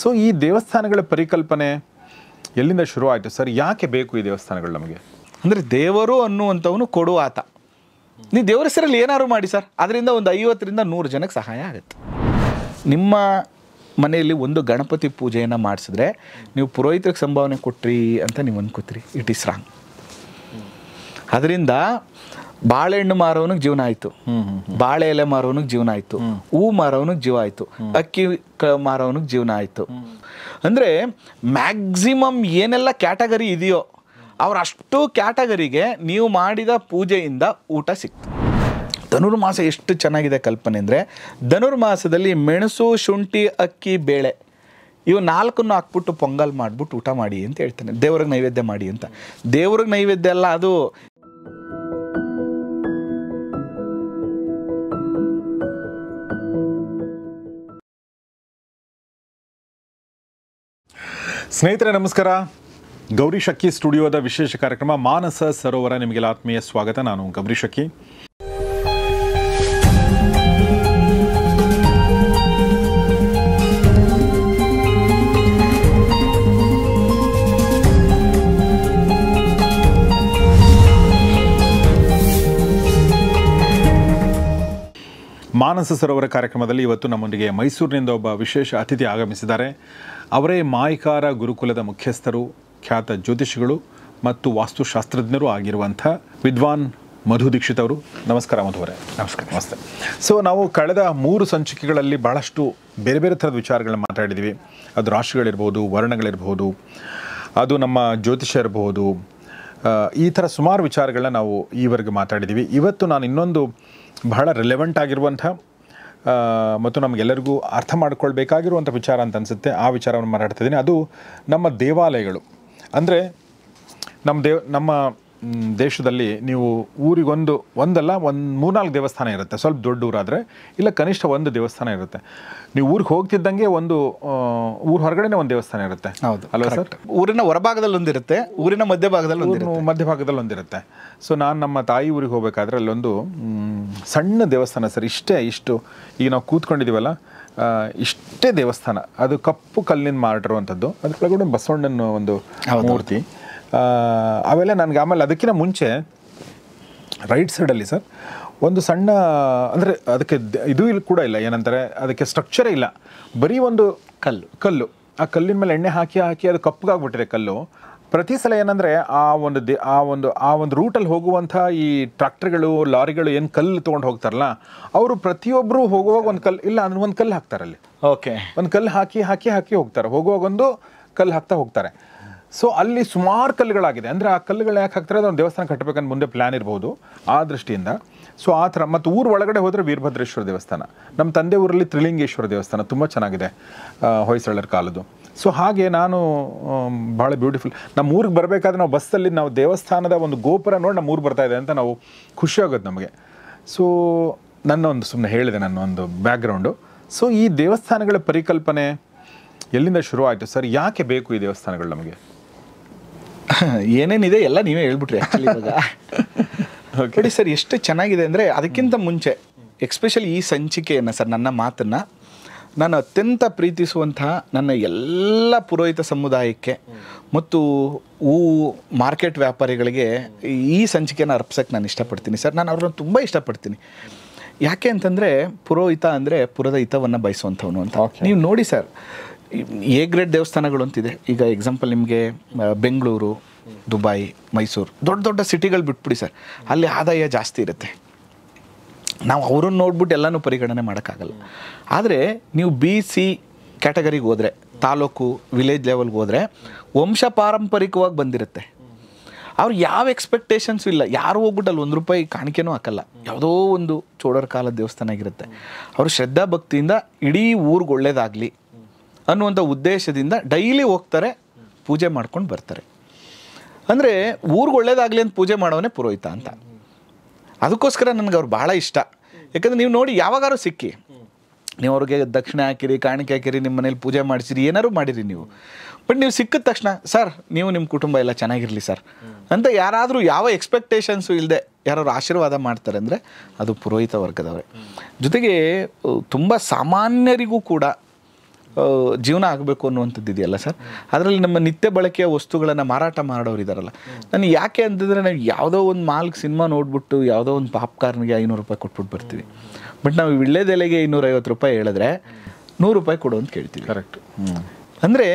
so ಈ ದೇವಸ್ಥಾನಗಳ ಪರಿಕಲ್ಪನೆ ಎಲ್ಲಿಂದ ಶುರು ಆಯಿತು ಸರ್ ಯಾಕೆ ಬೇಕು ಈ ದೇವಸ್ಥಾನಗಳು ನಮಗೆ ಅಂದರೆ ದೇವರು ಅನ್ನುವಂಥವನು ಕೊಡುವ ಆತ ನೀವು ದೇವರ ಹೆಸರಲ್ಲಿ ಏನಾದ್ರು ಮಾಡಿ ಸರ್ ಅದರಿಂದ ಒಂದು ಐವತ್ತರಿಂದ ನೂರು ಜನಕ್ಕೆ ಸಹಾಯ ಆಗುತ್ತೆ ನಿಮ್ಮ ಮನೆಯಲ್ಲಿ ಒಂದು ಗಣಪತಿ ಪೂಜೆಯನ್ನು ಮಾಡಿಸಿದ್ರೆ ನೀವು ಪುರೋಹಿತರಿಗೆ ಸಂಭಾವನೆ ಕೊಟ್ರಿ ಅಂತ ನೀವು ಅನ್ಕೋತೀರಿ ಇಟ್ ಈಸ್ ರಾಂಗ್ ಅದರಿಂದ ಬಾಳೆಹಣ್ಣು ಮಾರೋನಿಗೆ ಜೀವನ ಆಯ್ತು ಬಾಳೆ ಎಲೆ ಮಾರೋನಿಗೆ ಜೀವನ ಆಯ್ತು ಹೂ ಮಾರೋನಿಗೆ ಜೀವ ಆಯಿತು ಅಕ್ಕಿ ಮಾರೋನಿಗೆ ಜೀವನ ಆಯ್ತು ಅಂದ್ರೆ ಮ್ಯಾಕ್ಸಿಮಮ್ ಏನೆಲ್ಲ ಕ್ಯಾಟಗರಿ ಇದೆಯೋ ಅವರಷ್ಟು ಕ್ಯಾಟಗರಿಗೆ ನೀವು ಮಾಡಿದ ಪೂಜೆಯಿಂದ ಊಟ ಸಿಕ್ತು ಧನುರ್ಮಾಸ ಎಷ್ಟು ಚೆನ್ನಾಗಿದೆ ಕಲ್ಪನೆ ಅಂದರೆ ಧನುರ್ಮಾಸದಲ್ಲಿ ಮೆಣಸು ಶುಂಠಿ ಅಕ್ಕಿ ಬೇಳೆ ಇವು ನಾಲ್ಕನ್ನು ಹಾಕ್ಬಿಟ್ಟು ಪೊಂಗಲ್ ಮಾಡಿಬಿಟ್ಟು ಊಟ ಮಾಡಿ ಅಂತ ಹೇಳ್ತಾನೆ ದೇವ್ರಿಗೆ ನೈವೇದ್ಯ ಮಾಡಿ ಅಂತ ದೇವ್ರಿಗೆ ನೈವೇದ್ಯ ಅಲ್ಲ ಅದು ಸ್ನೇಹಿತರೆ ನಮಸ್ಕಾರ ಗೌರಿ ಶಕ್ಕಿ ಸ್ಟುಡಿಯೋದ ವಿಶೇಷ ಕಾರ್ಯಕ್ರಮ ಮಾನಸ ಸರೋವರ ನಿಮಗೆಲ್ಲ ಆತ್ಮೀಯ ಸ್ವಾಗತ ನಾನು ಗೌರಿ ಶಕ್ಕಿ ಮಾನಸ ಕಾರ್ಯಕ್ರಮದಲ್ಲಿ ಇವತ್ತು ನಮ್ಮೊಂದಿಗೆ ಮೈಸೂರಿನಿಂದ ಒಬ್ಬ ವಿಶೇಷ ಅತಿಥಿ ಆಗಮಿಸಿದ್ದಾರೆ ಅವರೇ ಮಾಯಕಾರ ಗುರುಕುಲದ ಮುಖ್ಯಸ್ಥರು ಖ್ಯಾತ ಜ್ಯೋತಿಷಿಗಳು ಮತ್ತು ವಾಸ್ತುಶಾಸ್ತ್ರಜ್ಞರು ಆಗಿರುವಂಥ ವಿದ್ವಾನ್ ಮಧು ದೀಕ್ಷಿತ್ ಅವರು ನಮಸ್ಕಾರ ಮಧುವರೆ ನಮಸ್ಕಾರ ನಮಸ್ತೆ ಸೊ ನಾವು ಕಳೆದ ಮೂರು ಸಂಚಿಕೆಗಳಲ್ಲಿ ಬಹಳಷ್ಟು ಬೇರೆ ಬೇರೆ ಥರದ ವಿಚಾರಗಳನ್ನ ಮಾತಾಡಿದ್ದೀವಿ ಅದು ರಾಶಿಗಳಿರ್ಬೋದು ವರ್ಣಗಳಿರ್ಬೋದು ಅದು ನಮ್ಮ ಜ್ಯೋತಿಷ ಇರಬಹುದು ಈ ಥರ ಸುಮಾರು ವಿಚಾರಗಳನ್ನ ನಾವು ಈವರೆಗೆ ಮಾತಾಡಿದ್ದೀವಿ ಇವತ್ತು ನಾನು ಇನ್ನೊಂದು ಬಹಳ ರಿಲೆವೆಂಟ್ ಆಗಿರುವಂಥ ಮತ್ತು ನಮಗೆಲ್ಲರಿಗೂ ಅರ್ಥ ಮಾಡಿಕೊಳ್ಬೇಕಾಗಿರುವಂಥ ವಿಚಾರ ಅಂತ ಅನಿಸುತ್ತೆ ಆ ವಿಚಾರವನ್ನು ಮಾತಾಡ್ತಿದ್ದೀನಿ ಅದು ನಮ್ಮ ದೇವಾಲಯಗಳು ಅಂದರೆ ನಮ್ಮ ದೇವ್ ನಮ್ಮ ದೇಶದಲ್ಲಿ ನೀವು ಊರಿಗೊಂದು ಒಂದಲ್ಲ ಒಂದು ಮೂರ್ನಾಲ್ಕು ದೇವಸ್ಥಾನ ಇರುತ್ತೆ ಸ್ವಲ್ಪ ದೊಡ್ಡ ಊರಾದರೆ ಇಲ್ಲ ಕನಿಷ್ಠ ಒಂದು ದೇವಸ್ಥಾನ ಇರುತ್ತೆ ನೀವು ಊರಿಗೆ ಹೋಗ್ತಿದ್ದಂಗೆ ಒಂದು ಊರ ಹೊರಗಡೆನೆ ಒಂದು ದೇವಸ್ಥಾನ ಇರುತ್ತೆ ಹೌದು ಅಲ್ವಾ ಸರ್ ಊರಿನ ಹೊರಭಾಗದಲ್ಲಿ ಒಂದಿರುತ್ತೆ ಊರಿನ ಮಧ್ಯಭಾಗದಲ್ಲಿ ಒಂದು ಮಧ್ಯಭಾಗದಲ್ಲಿ ಒಂದಿರುತ್ತೆ ಸೊ ನಾನು ನಮ್ಮ ತಾಯಿ ಊರಿಗೆ ಹೋಗಬೇಕಾದ್ರೆ ಅಲ್ಲೊಂದು ಸಣ್ಣ ದೇವಸ್ಥಾನ ಸರ್ ಇಷ್ಟೇ ಇಷ್ಟು ಈಗ ನಾವು ಕೂತ್ಕೊಂಡಿದ್ದೀವಲ್ಲ ಇಷ್ಟೇ ದೇವಸ್ಥಾನ ಅದು ಕಪ್ಪು ಕಲ್ಲಿನ ಮಾಡಿರುವಂಥದ್ದು ಅದ್ರ ಕೆಳಗಡೆ ಬಸವಣ್ಣನ ಒಂದು ಮೂರ್ತಿ ಆಮೇಲೆ ನನಗೆ ಆಮೇಲೆ ಅದಕ್ಕಿಂತ ಮುಂಚೆ ರೈಟ್ ಸೈಡಲ್ಲಿ ಸರ್ ಒಂದು ಸಣ್ಣ ಅಂದರೆ ಅದಕ್ಕೆ ಇದು ಇಲ್ಲಿ ಕೂಡ ಇಲ್ಲ ಏನಂತಾರೆ ಅದಕ್ಕೆ ಸ್ಟ್ರಕ್ಚರೇ ಇಲ್ಲ ಬರೀ ಒಂದು ಕಲ್ಲು ಕಲ್ಲು ಆ ಕಲ್ಲಿನ ಮೇಲೆ ಎಣ್ಣೆ ಹಾಕಿ ಹಾಕಿ ಅದು ಕಪ್ಪಗಾಗ್ಬಿಟ್ಟಿದೆ ಕಲ್ಲು ಪ್ರತಿ ಸಲ ಏನಂದರೆ ಆ ಒಂದು ದಿ ಆ ಒಂದು ಆ ಒಂದು ರೂಟಲ್ಲಿ ಹೋಗುವಂಥ ಈ ಟ್ರ್ಯಾಕ್ಟರ್ಗಳು ಲಾರಿಗಳು ಏನು ಕಲ್ಲು ತೊಗೊಂಡು ಹೋಗ್ತಾರಲ್ಲ ಅವರು ಪ್ರತಿಯೊಬ್ಬರು ಹೋಗುವಾಗ ಒಂದು ಕಲ್ಲು ಇಲ್ಲ ಅಂದ್ರೆ ಒಂದು ಕಲ್ಲು ಹಾಕ್ತಾರಲ್ಲಿ ಓಕೆ ಒಂದು ಕಲ್ಲು ಹಾಕಿ ಹಾಕಿ ಹಾಕಿ ಹೋಗ್ತಾರೆ ಹೋಗುವಾಗ ಒಂದು ಕಲ್ಲು ಹಾಕ್ತಾ ಹೋಗ್ತಾರೆ ಸೊ ಅಲ್ಲಿ ಸುಮಾರು ಕಲ್ಲುಗಳಾಗಿದೆ ಅಂದರೆ ಆ ಕಲ್ಲುಗಳು ಯಾಕೆ ಹಾಕ್ತಾರೆ ಅದೊಂದು ದೇವಸ್ಥಾನ ಕಟ್ಟಬೇಕಂತ ಮುಂದೆ ಪ್ಲ್ಯಾನ್ ಇರ್ಬೋದು ಆ ದೃಷ್ಟಿಯಿಂದ ಸೊ ಆ ಥರ ಮತ್ತು ಊರು ಒಳಗಡೆ ಹೋದರೆ ವೀರಭದ್ರೇಶ್ವರ ದೇವಸ್ಥಾನ ನಮ್ಮ ತಂದೆ ಊರಲ್ಲಿ ತ್ರಿಲಿಂಗೇಶ್ವರ ದೇವಸ್ಥಾನ ತುಂಬ ಚೆನ್ನಾಗಿದೆ ಹೊಯ್ಸಳರ ಕಾಲದ್ದು ಸೊ ಹಾಗೆ ನಾನು ಭಾಳ ಬ್ಯೂಟಿಫುಲ್ ನಮ್ಮ ಊರಿಗೆ ಬರಬೇಕಾದ್ರೆ ನಾವು ಬಸ್ಸಲ್ಲಿ ನಾವು ದೇವಸ್ಥಾನದ ಒಂದು ಗೋಪುರ ನೋಡಿ ನಮ್ಮ ಊರು ಬರ್ತಾಯಿದೆ ಅಂತ ನಾವು ಖುಷಿಯಾಗೋದು ನಮಗೆ ಸೊ ನನ್ನ ಒಂದು ಸುಮ್ಮನೆ ಹೇಳಿದೆ ನನ್ನ ಒಂದು ಬ್ಯಾಕ್ಗ್ರೌಂಡು ಸೊ ಈ ದೇವಸ್ಥಾನಗಳ ಪರಿಕಲ್ಪನೆ ಎಲ್ಲಿಂದ ಶುರುವಾಯಿತು ಸರ್ ಯಾಕೆ ಬೇಕು ಈ ದೇವಸ್ಥಾನಗಳು ನಮಗೆ ಏನೇನಿದೆ ಎಲ್ಲ ನೀವೇ ಹೇಳ್ಬಿಟ್ರಿ ಆ್ಯಕ್ಚುಲಿ ನೋಡಿ ಸರ್ ಎಷ್ಟು ಚೆನ್ನಾಗಿದೆ ಅಂದರೆ ಅದಕ್ಕಿಂತ ಮುಂಚೆ ಎಕ್ಸ್ಪೆಷಲಿ ಈ ಸಂಚಿಕೆಯನ್ನು ಸರ್ ನನ್ನ ಮಾತನ್ನು ನಾನು ಅತ್ಯಂತ ಪ್ರೀತಿಸುವಂತಹ ನನ್ನ ಎಲ್ಲ ಪುರೋಹಿತ ಸಮುದಾಯಕ್ಕೆ ಮತ್ತು ಹೂ ಮಾರ್ಕೆಟ್ ವ್ಯಾಪಾರಿಗಳಿಗೆ ಈ ಸಂಚಿಕೆಯನ್ನು ಅರ್ಪಿಸೋಕ್ಕೆ ನಾನು ಇಷ್ಟಪಡ್ತೀನಿ ಸರ್ ನಾನು ಅವ್ರನ್ನ ತುಂಬ ಇಷ್ಟಪಡ್ತೀನಿ ಯಾಕೆ ಅಂತಂದರೆ ಪುರೋಹಿತ ಅಂದರೆ ಪುರದ ಹಿತವನ್ನು ಬಯಸುವಂಥವನು ಅಂತ ನೀವು ನೋಡಿ ಸರ್ ಎ ಗ್ರೇಡ್ ದೇವಸ್ಥಾನಗಳು ಅಂತಿದೆ ಈಗ ಎಕ್ಸಾಂಪಲ್ ನಿಮಗೆ ಬೆಂಗಳೂರು ದುಬೈ ಮೈಸೂರು ದೊಡ್ಡ ದೊಡ್ಡ ಸಿಟಿಗಳು ಬಿಟ್ಬಿಡಿ ಸರ್ ಅಲ್ಲಿ ಆದಾಯ ಜಾಸ್ತಿ ಇರುತ್ತೆ ನಾವು ಅವ್ರನ್ನ ನೋಡ್ಬಿಟ್ಟು ಎಲ್ಲನೂ ಪರಿಗಣನೆ ಮಾಡೋಕ್ಕಾಗಲ್ಲ ಆದರೆ ನೀವು ಬಿ ಸಿ ಕ್ಯಾಟಗರಿಗೆ ಹೋದರೆ ತಾಲೂಕು ವಿಲೇಜ್ ಲೆವೆಲ್ಗೆ ಹೋದರೆ ವಂಶ ಪಾರಂಪರಿಕವಾಗಿ ಬಂದಿರುತ್ತೆ ಅವ್ರು ಯಾವ ಎಕ್ಸ್ಪೆಕ್ಟೇಷನ್ಸು ಇಲ್ಲ ಯಾರು ಹೋಗ್ಬಿಟ್ಟು ಅಲ್ಲಿ ಒಂದು ರೂಪಾಯಿ ಕಾಣಿಕೆನೂ ಹಾಕಲ್ಲ ಯಾವುದೋ ಒಂದು ಚೋಡರ ಕಾಲದ ದೇವಸ್ಥಾನ ಆಗಿರುತ್ತೆ ಅವರು ಶ್ರದ್ಧಾ ಭಕ್ತಿಯಿಂದ ಇಡೀ ಊರಿಗೆ ಒಳ್ಳೇದಾಗಲಿ ಅನ್ನುವಂಥ ಉದ್ದೇಶದಿಂದ ಡೈಲಿ ಹೋಗ್ತಾರೆ ಪೂಜೆ ಮಾಡ್ಕೊಂಡು ಬರ್ತಾರೆ ಅಂದರೆ ಊರಿಗೆ ಒಳ್ಳೇದಾಗಲಿ ಅಂತ ಪೂಜೆ ಮಾಡೋನೇ ಪುರೋಹಿತ ಅಂತ ಅದಕ್ಕೋಸ್ಕರ ನನಗೆ ಅವ್ರು ಭಾಳ ಇಷ್ಟ ಯಾಕಂದರೆ ನೀವು ನೋಡಿ ಯಾವಾಗಾರು ಸಿಕ್ಕಿ ನೀವು ಅವ್ರಿಗೆ ದಕ್ಷಿಣ ಹಾಕಿರಿ ಕಾಣಿಕೆ ಹಾಕಿರಿ ನಿಮ್ಮ ಮನೇಲಿ ಪೂಜೆ ಮಾಡಿಸಿರಿ ಏನಾದ್ರು ಮಾಡಿರಿ ನೀವು ಬಟ್ ನೀವು ಸಿಕ್ಕಿದ ತಕ್ಷಣ ಸರ್ ನೀವು ನಿಮ್ಮ ಕುಟುಂಬ ಎಲ್ಲ ಚೆನ್ನಾಗಿರಲಿ ಸರ್ ಅಂತ ಯಾರಾದರೂ ಯಾವ ಎಕ್ಸ್ಪೆಕ್ಟೇಷನ್ಸು ಇಲ್ಲದೆ ಯಾರಾದ್ರು ಆಶೀರ್ವಾದ ಮಾಡ್ತಾರೆ ಅಂದರೆ ಅದು ಪುರೋಹಿತ ವರ್ಗದವರೇ ಜೊತೆಗೆ ತುಂಬ ಸಾಮಾನ್ಯರಿಗೂ ಕೂಡ ಜೀವನ ಆಗಬೇಕು ಅನ್ನುವಂಥದ್ದು ಇದೆಯಲ್ಲ ಸರ್ ಅದರಲ್ಲಿ ನಮ್ಮ ನಿತ್ಯ ಬಳಕೆಯ ವಸ್ತುಗಳನ್ನು ಮಾರಾಟ ಮಾಡೋರು ಇದ್ದಾರಲ್ಲ ನಾನು ಯಾಕೆ ಅಂತಂದರೆ ನಾವು ಯಾವುದೋ ಒಂದು ಮಾಲ್ಗೆ ಸಿನಿಮಾ ನೋಡ್ಬಿಟ್ಟು ಯಾವುದೋ ಒಂದು ಪಾಪ್ಕಾರ್ನ್ಗೆ ಐನೂರು ರೂಪಾಯಿ ಕೊಟ್ಬಿಟ್ಟು ಬರ್ತೀವಿ ಬಟ್ ನಾವು ವಿಳ್ಳೆದೆಲೆಗೆ ಇನ್ನೂರೈವತ್ತು ರೂಪಾಯಿ ಹೇಳಿದ್ರೆ ನೂರು ರೂಪಾಯಿ ಕೊಡು ಅಂತ ಕೇಳ್ತೀವಿ ಕರೆಕ್ಟ್ ಅಂದರೆ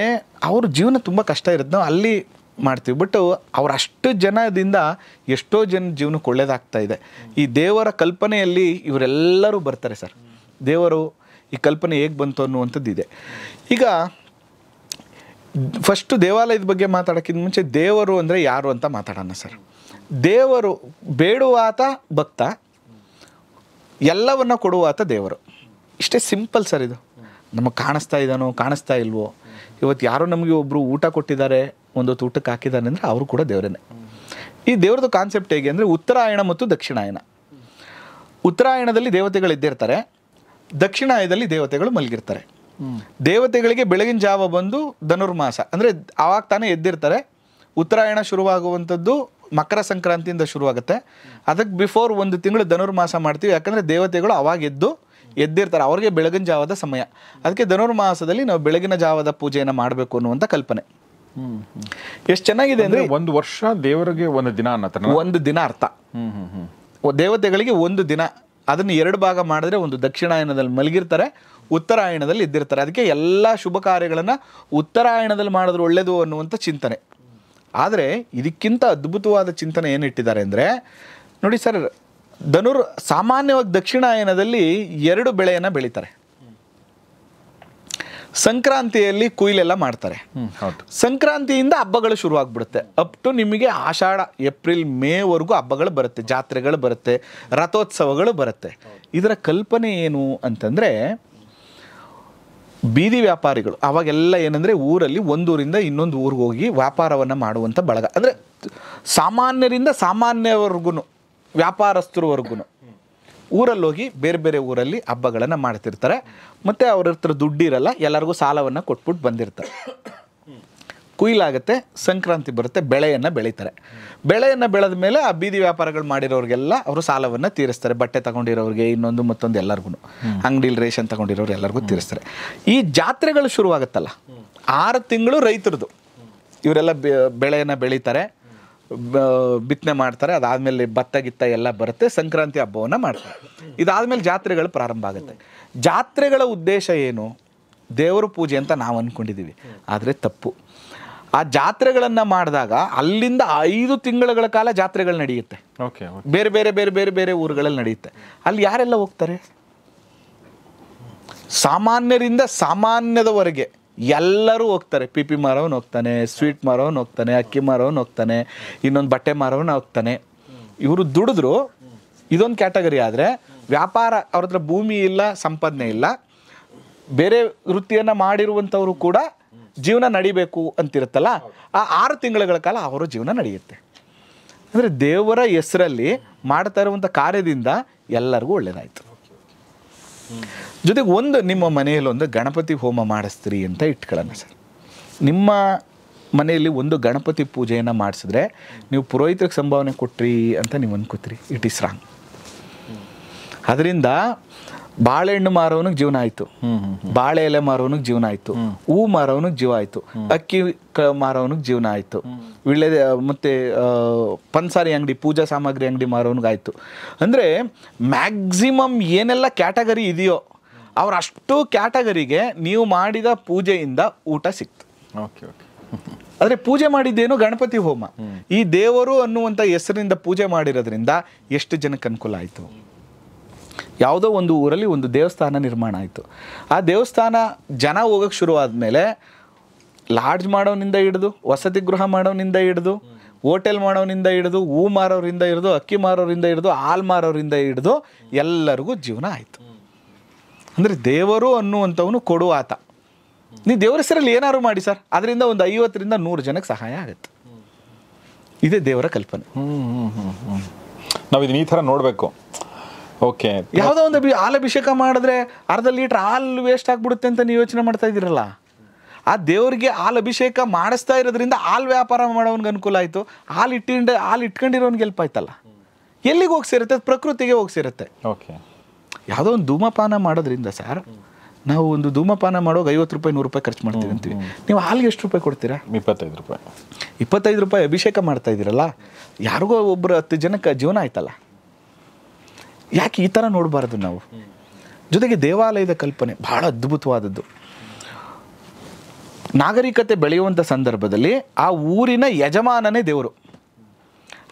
ಅವ್ರ ಜೀವನ ತುಂಬ ಕಷ್ಟ ಇರುತ್ತೆ ನಾವು ಅಲ್ಲಿ ಮಾಡ್ತೀವಿ ಬಟ್ ಅವರಷ್ಟು ಜನದಿಂದ ಎಷ್ಟೋ ಜನ ಜೀವನಕ್ಕೆ ಒಳ್ಳೇದಾಗ್ತಾ ಇದೆ ಈ ದೇವರ ಕಲ್ಪನೆಯಲ್ಲಿ ಇವರೆಲ್ಲರೂ ಬರ್ತಾರೆ ಸರ್ ದೇವರು ಈ ಕಲ್ಪನೆ ಹೇಗೆ ಬಂತು ಅನ್ನುವಂಥದ್ದು ಇದೆ ಈಗ ಫಸ್ಟು ದೇವಾಲಯದ ಬಗ್ಗೆ ಮಾತಾಡೋಕ್ಕಿಂತ ಮುಂಚೆ ದೇವರು ಅಂದರೆ ಯಾರು ಅಂತ ಮಾತಾಡೋಣ ಸರ್ ದೇವರು ಬೇಡುವಾತ ಭಕ್ತ ಎಲ್ಲವನ್ನ ಕೊಡುವಾತ ದೇವರು ಇಷ್ಟೇ ಸಿಂಪಲ್ ಸರ್ ಇದು ನಮಗೆ ಕಾಣಿಸ್ತಾ ಇದ್ದಾನೋ ಕಾಣಿಸ್ತಾ ಇಲ್ವೋ ಇವತ್ತು ಯಾರೋ ನಮಗೆ ಒಬ್ಬರು ಊಟ ಕೊಟ್ಟಿದ್ದಾರೆ ಒಂದು ಊಟಕ್ಕೆ ಹಾಕಿದ್ದಾನೆ ಅಂದರೆ ಅವರು ಕೂಡ ದೇವರೇ ಈ ದೇವ್ರದ್ದು ಕಾನ್ಸೆಪ್ಟ್ ಹೇಗೆ ಅಂದರೆ ಉತ್ತರಾಯಣ ಮತ್ತು ದಕ್ಷಿಣಾಯಣ ಉತ್ತರಾಯಣದಲ್ಲಿ ದೇವತೆಗಳು ಇದ್ದಿರ್ತಾರೆ ದಕ್ಷಿಣಾಯದಲ್ಲಿ ದೇವತೆಗಳು ಮಲಗಿರ್ತಾರೆ ದೇವತೆಗಳಿಗೆ ಬೆಳಗಿನ ಜಾವ ಬಂದು ಧನುರ್ಮಾಸ ಅಂದರೆ ಆವಾಗ ತಾನೇ ಎದ್ದಿರ್ತಾರೆ ಉತ್ತರಾಯಣ ಶುರುವಾಗುವಂಥದ್ದು ಮಕರ ಸಂಕ್ರಾಂತಿಯಿಂದ ಶುರುವಾಗುತ್ತೆ ಅದಕ್ಕೆ ಬಿಫೋರ್ ಒಂದು ತಿಂಗಳು ಧನುರ್ಮಾಸ ಮಾಡ್ತೀವಿ ಯಾಕಂದರೆ ದೇವತೆಗಳು ಅವಾಗ ಎದ್ದು ಎದ್ದಿರ್ತಾರೆ ಅವ್ರಿಗೆ ಬೆಳಗಿನ ಜಾವದ ಸಮಯ ಅದಕ್ಕೆ ಧನುರ್ಮಾಸದಲ್ಲಿ ನಾವು ಬೆಳಗಿನ ಜಾವದ ಪೂಜೆಯನ್ನು ಮಾಡಬೇಕು ಅನ್ನುವಂಥ ಕಲ್ಪನೆ ಎಷ್ಟು ಚೆನ್ನಾಗಿದೆ ಅಂದರೆ ಒಂದು ವರ್ಷ ದೇವರಿಗೆ ಒಂದು ದಿನ ಅನ್ನತಾರೆ ಒಂದು ದಿನ ಅರ್ಥ ದೇವತೆಗಳಿಗೆ ಒಂದು ದಿನ ಅದನ್ನು ಎರಡು ಭಾಗ ಮಾಡಿದ್ರೆ ಒಂದು ದಕ್ಷಿಣಾಯನದಲ್ಲಿ ಮಲಗಿರ್ತಾರೆ ಉತ್ತರಾಯಣದಲ್ಲಿ ಇದ್ದಿರ್ತಾರೆ ಅದಕ್ಕೆ ಎಲ್ಲ ಶುಭ ಕಾರ್ಯಗಳನ್ನು ಉತ್ತರಾಯಣದಲ್ಲಿ ಮಾಡಿದ್ರೆ ಒಳ್ಳೆಯದು ಅನ್ನುವಂಥ ಚಿಂತನೆ ಆದರೆ ಇದಕ್ಕಿಂತ ಅದ್ಭುತವಾದ ಚಿಂತನೆ ಏನಿಟ್ಟಿದ್ದಾರೆ ಅಂದರೆ ನೋಡಿ ಸರ್ ಧನುರ್ ಸಾಮಾನ್ಯವಾಗಿ ದಕ್ಷಿಣಾಯನದಲ್ಲಿ ಎರಡು ಬೆಳೆಯನ್ನು ಬೆಳೀತಾರೆ ಸಂಕ್ರಾಂತಿಯಲ್ಲಿ ಕುಯ್ಲೆಲ್ಲ ಮಾಡ್ತಾರೆ ಸಂಕ್ರಾಂತಿಯಿಂದ ಹಬ್ಬಗಳು ಶುರುವಾಗ್ಬಿಡುತ್ತೆ ಅಪ್ ಟು ನಿಮಗೆ ಆಷಾಢ ಏಪ್ರಿಲ್ ಮೇವರೆಗೂ ಹಬ್ಬಗಳು ಬರುತ್ತೆ ಜಾತ್ರೆಗಳು ಬರುತ್ತೆ ರಥೋತ್ಸವಗಳು ಬರುತ್ತೆ ಇದರ ಕಲ್ಪನೆ ಏನು ಅಂತಂದರೆ ಬೀದಿ ವ್ಯಾಪಾರಿಗಳು ಅವಾಗೆಲ್ಲ ಏನಂದರೆ ಊರಲ್ಲಿ ಒಂದೂರಿಂದ ಇನ್ನೊಂದು ಊರಿಗೆ ಹೋಗಿ ವ್ಯಾಪಾರವನ್ನು ಮಾಡುವಂಥ ಬಳಗ ಅಂದರೆ ಸಾಮಾನ್ಯರಿಂದ ಸಾಮಾನ್ಯವರೆಗೂ ವ್ಯಾಪಾರಸ್ಥರವರೆಗೂ ಊರಲ್ಲಿ ಹೋಗಿ ಬೇರೆ ಬೇರೆ ಊರಲ್ಲಿ ಹಬ್ಬಗಳನ್ನು ಮಾಡ್ತಿರ್ತಾರೆ ಮತ್ತು ಅವ್ರ ಹತ್ರ ದುಡ್ಡಿರಲ್ಲ ಎಲ್ಲರಿಗೂ ಸಾಲವನ್ನು ಕೊಟ್ಬಿಟ್ಟು ಬಂದಿರ್ತಾರೆ ಕುಯ್ಲಾಗುತ್ತೆ ಸಂಕ್ರಾಂತಿ ಬರುತ್ತೆ ಬೆಳೆಯನ್ನು ಬೆಳೀತಾರೆ ಬೆಳೆಯನ್ನು ಬೆಳೆದ ಮೇಲೆ ಆ ಬೀದಿ ವ್ಯಾಪಾರಗಳು ಮಾಡಿರೋರಿಗೆಲ್ಲ ಅವರು ಸಾಲವನ್ನು ತೀರಿಸ್ತಾರೆ ಬಟ್ಟೆ ತಗೊಂಡಿರೋರಿಗೆ ಇನ್ನೊಂದು ಮತ್ತೊಂದು ಎಲ್ಲರಿಗೂ ಅಂಗಡಿಲಿ ರೇಷನ್ ತಗೊಂಡಿರೋರು ಎಲ್ಲರಿಗೂ ತೀರಿಸ್ತಾರೆ ಈ ಜಾತ್ರೆಗಳು ಶುರುವಾಗುತ್ತಲ್ಲ ಆರು ತಿಂಗಳು ರೈತರದು ಇವರೆಲ್ಲ ಬೆಳೆಯನ್ನು ಬೆಳೀತಾರೆ ಬಿತ್ತನೆ ಮಾಡ್ತಾರೆ ಅದಾದಮೇಲೆ ಭತ್ತ ಗಿತ್ತ ಎಲ್ಲ ಬರುತ್ತೆ ಸಂಕ್ರಾಂತಿ ಹಬ್ಬವನ್ನು ಮಾಡ್ತಾರೆ ಇದಾದಮೇಲೆ ಜಾತ್ರೆಗಳು ಪ್ರಾರಂಭ ಆಗುತ್ತೆ ಜಾತ್ರೆಗಳ ಉದ್ದೇಶ ಏನು ದೇವರ ಪೂಜೆ ಅಂತ ನಾವು ಅಂದ್ಕೊಂಡಿದ್ದೀವಿ ಆದರೆ ತಪ್ಪು ಆ ಜಾತ್ರೆಗಳನ್ನು ಮಾಡಿದಾಗ ಅಲ್ಲಿಂದ ಐದು ತಿಂಗಳುಗಳ ಕಾಲ ಜಾತ್ರೆಗಳು ನಡೆಯುತ್ತೆ ಓಕೆ ಬೇರೆ ಬೇರೆ ಬೇರೆ ಬೇರೆ ಬೇರೆ ಊರುಗಳಲ್ಲಿ ನಡೆಯುತ್ತೆ ಅಲ್ಲಿ ಯಾರೆಲ್ಲ ಹೋಗ್ತಾರೆ ಸಾಮಾನ್ಯರಿಂದ ಸಾಮಾನ್ಯದವರೆಗೆ ಎಲ್ಲರೂ ಹೋಗ್ತಾರೆ ಪಿ ಪಿ ಮಾರೋನು ಹೋಗ್ತಾನೆ ಸ್ವೀಟ್ ಮಾರೋನು ಹೋಗ್ತಾನೆ ಅಕ್ಕಿ ಮಾರೋನು ಹೋಗ್ತಾನೆ ಇನ್ನೊಂದು ಬಟ್ಟೆ ಮಾರೋನು ಹೋಗ್ತಾನೆ ಇವರು ದುಡಿದ್ರು ಇದೊಂದು ಕ್ಯಾಟಗರಿ ಆದರೆ ವ್ಯಾಪಾರ ಅವ್ರ ಹತ್ರ ಭೂಮಿ ಇಲ್ಲ ಸಂಪಾದನೆ ಇಲ್ಲ ಬೇರೆ ವೃತ್ತಿಯನ್ನು ಮಾಡಿರುವಂಥವರು ಕೂಡ ಜೀವನ ನಡಿಬೇಕು ಅಂತಿರುತ್ತಲ್ಲ ಆ ಆರು ತಿಂಗಳ ಕಾಲ ಅವರ ಜೀವನ ನಡೆಯುತ್ತೆ ಅಂದರೆ ದೇವರ ಹೆಸರಲ್ಲಿ ಮಾಡ್ತಾ ಇರುವಂಥ ಕಾರ್ಯದಿಂದ ಎಲ್ಲರಿಗೂ ಒಳ್ಳೆಯದಾಯಿತು ಜೊತೆಗೆ ಒಂದು ನಿಮ್ಮ ಮನೆಯಲ್ಲಿ ಒಂದು ಗಣಪತಿ ಹೋಮ ಮಾಡಿಸ್ತೀರಿ ಅಂತ ಇಟ್ಕೊಳ್ಳೋಣ ಸರ್ ನಿಮ್ಮ ಮನೆಯಲ್ಲಿ ಒಂದು ಗಣಪತಿ ಪೂಜೆಯನ್ನು ಮಾಡಿಸಿದ್ರೆ ನೀವು ಪುರೋಹಿತರಿಗೆ ಸಂಭಾವನೆ ಕೊಟ್ರಿ ಅಂತ ನೀವು ಅನ್ಕೋತೀರಿ ಇಟ್ ಈಸ್ ರಾಂಗ್ ಅದರಿಂದ ಬಾಳೆಹಣ್ಣು ಮಾರೋನಿಗೆ ಜೀವನ ಆಯಿತು ಬಾಳೆ ಎಲೆ ಮಾರೋನಿಗೆ ಜೀವನ ಆಯ್ತು ಹೂ ಮಾರೋನಿಗೆ ಜೀವ ಆಯ್ತು ಅಕ್ಕಿ ಮಾರೋನಿಗೆ ಜೀವನ ಆಯ್ತು ವಿಳ್ಳೆ ಮತ್ತೆ ಪನ್ಸಾರಿ ಅಂಗಡಿ ಪೂಜಾ ಸಾಮಗ್ರಿ ಅಂಗಡಿ ಮಾರೋನಿಗಾಯ್ತು ಅಂದ್ರೆ ಅಂದ್ರೆ ಮ್ಯಾಕ್ಸಿಮಮ್ ಏನೆಲ್ಲ ಕ್ಯಾಟಗರಿ ಇದೆಯೋ ಅವ್ರ ಅಷ್ಟು ಕ್ಯಾಟಗರಿಗೆ ನೀವು ಮಾಡಿದ ಪೂಜೆಯಿಂದ ಊಟ ಸಿಕ್ತು ಓಕೆ ಓಕೆ ಆದರೆ ಪೂಜೆ ಮಾಡಿದ್ದೇನು ಗಣಪತಿ ಹೋಮ ಈ ದೇವರು ಅನ್ನುವಂಥ ಹೆಸರಿಂದ ಪೂಜೆ ಮಾಡಿರೋದ್ರಿಂದ ಎಷ್ಟು ಜನಕ್ಕೆ ಅನುಕೂಲ ಆಯಿತು ಯಾವುದೋ ಒಂದು ಊರಲ್ಲಿ ಒಂದು ದೇವಸ್ಥಾನ ನಿರ್ಮಾಣ ಆಯಿತು ಆ ದೇವಸ್ಥಾನ ಜನ ಹೋಗೋಕ್ಕೆ ಶುರು ಆದಮೇಲೆ ಲಾಡ್ಜ್ ಮಾಡೋನಿಂದ ಹಿಡಿದು ವಸತಿ ಗೃಹ ಮಾಡೋನಿಂದ ಹಿಡಿದು ಹೋಟೆಲ್ ಮಾಡೋನಿಂದ ಹಿಡಿದು ಹೂ ಮಾರೋರಿಂದ ಹಿಡಿದು ಅಕ್ಕಿ ಮಾರೋರಿಂದ ಹಿಡಿದು ಹಾಲು ಮಾರೋರಿಂದ ಹಿಡಿದು ಎಲ್ಲರಿಗೂ ಜೀವನ ಆಯಿತು ಅಂದರೆ ದೇವರು ಅನ್ನುವಂಥವನು ಕೊಡು ಆತ ನೀವು ದೇವರ ಹೆಸರಲ್ಲಿ ಏನಾದ್ರು ಮಾಡಿ ಸರ್ ಅದರಿಂದ ಒಂದು ಐವತ್ತರಿಂದ ನೂರು ಜನಕ್ಕೆ ಸಹಾಯ ಆಗುತ್ತೆ ಇದೇ ದೇವರ ಕಲ್ಪನೆ ಹ್ಞೂ ಹ್ಞೂ ಹ್ಞೂ ಹ್ಞೂ ನಾವು ಇದನ್ನ ಈ ಥರ ನೋಡಬೇಕು ಓಕೆ ಯಾವುದೋ ಒಂದು ಹಾಲು ಅಭಿಷೇಕ ಮಾಡಿದ್ರೆ ಅರ್ಧ ಲೀಟ್ರ್ ಹಾಲು ವೇಸ್ಟ್ ಆಗ್ಬಿಡುತ್ತೆ ಅಂತ ನೀವು ಯೋಚನೆ ಮಾಡ್ತಾ ಇದ್ದೀರಲ್ಲ ಆ ದೇವರಿಗೆ ಹಾಲು ಅಭಿಷೇಕ ಮಾಡಿಸ್ತಾ ಇರೋದ್ರಿಂದ ಹಾಲು ವ್ಯಾಪಾರ ಮಾಡೋನ್ಗೆ ಅನುಕೂಲ ಆಯಿತು ಹಾಲು ಇಟ್ಟಿಂಡ ಹಾಲು ಇಟ್ಕೊಂಡಿರೋನ್ಗೆ ಹೆಲ್ಪ್ ಆಯ್ತಲ್ಲ ಎಲ್ಲಿಗೆ ಹೋಗಿ ಸೇರುತ್ತೆ ಪ್ರಕೃತಿಗೆ ಹೋಗಿ ಸೇರುತ್ತೆ ಓಕೆ ಯಾವುದೋ ಒಂದು ಧೂಮಪಾನ ಮಾಡೋದ್ರಿಂದ ಸರ್ ನಾವು ಒಂದು ಧೂಮಪಾನ ಮಾಡೋಕೆ ಐವತ್ತು ರೂಪಾಯಿ ನೂರು ರೂಪಾಯಿ ಖರ್ಚು ಮಾಡ್ತೀವಿ ಅಂತೀವಿ ನೀವು ಹಾಲಿಗೆ ಎಷ್ಟು ರೂಪಾಯಿ ಕೊಡ್ತೀರಾ ಇಪ್ಪತ್ತೈದು ರೂಪಾಯಿ ಇಪ್ಪತ್ತೈದು ರೂಪಾಯಿ ಅಭಿಷೇಕ ಮಾಡ್ತಾ ಇದ್ದೀರಲ್ಲ ಯಾರಿಗೋ ಒಬ್ಬರು ಹತ್ತು ಜನಕ್ಕೆ ಜೀವನ ಆಯ್ತಲ್ಲ ಯಾಕೆ ಈ ಥರ ನೋಡಬಾರ್ದು ನಾವು ಜೊತೆಗೆ ದೇವಾಲಯದ ಕಲ್ಪನೆ ಬಹಳ ಅದ್ಭುತವಾದದ್ದು ನಾಗರಿಕತೆ ಬೆಳೆಯುವಂಥ ಸಂದರ್ಭದಲ್ಲಿ ಆ ಊರಿನ ಯಜಮಾನನೇ ದೇವರು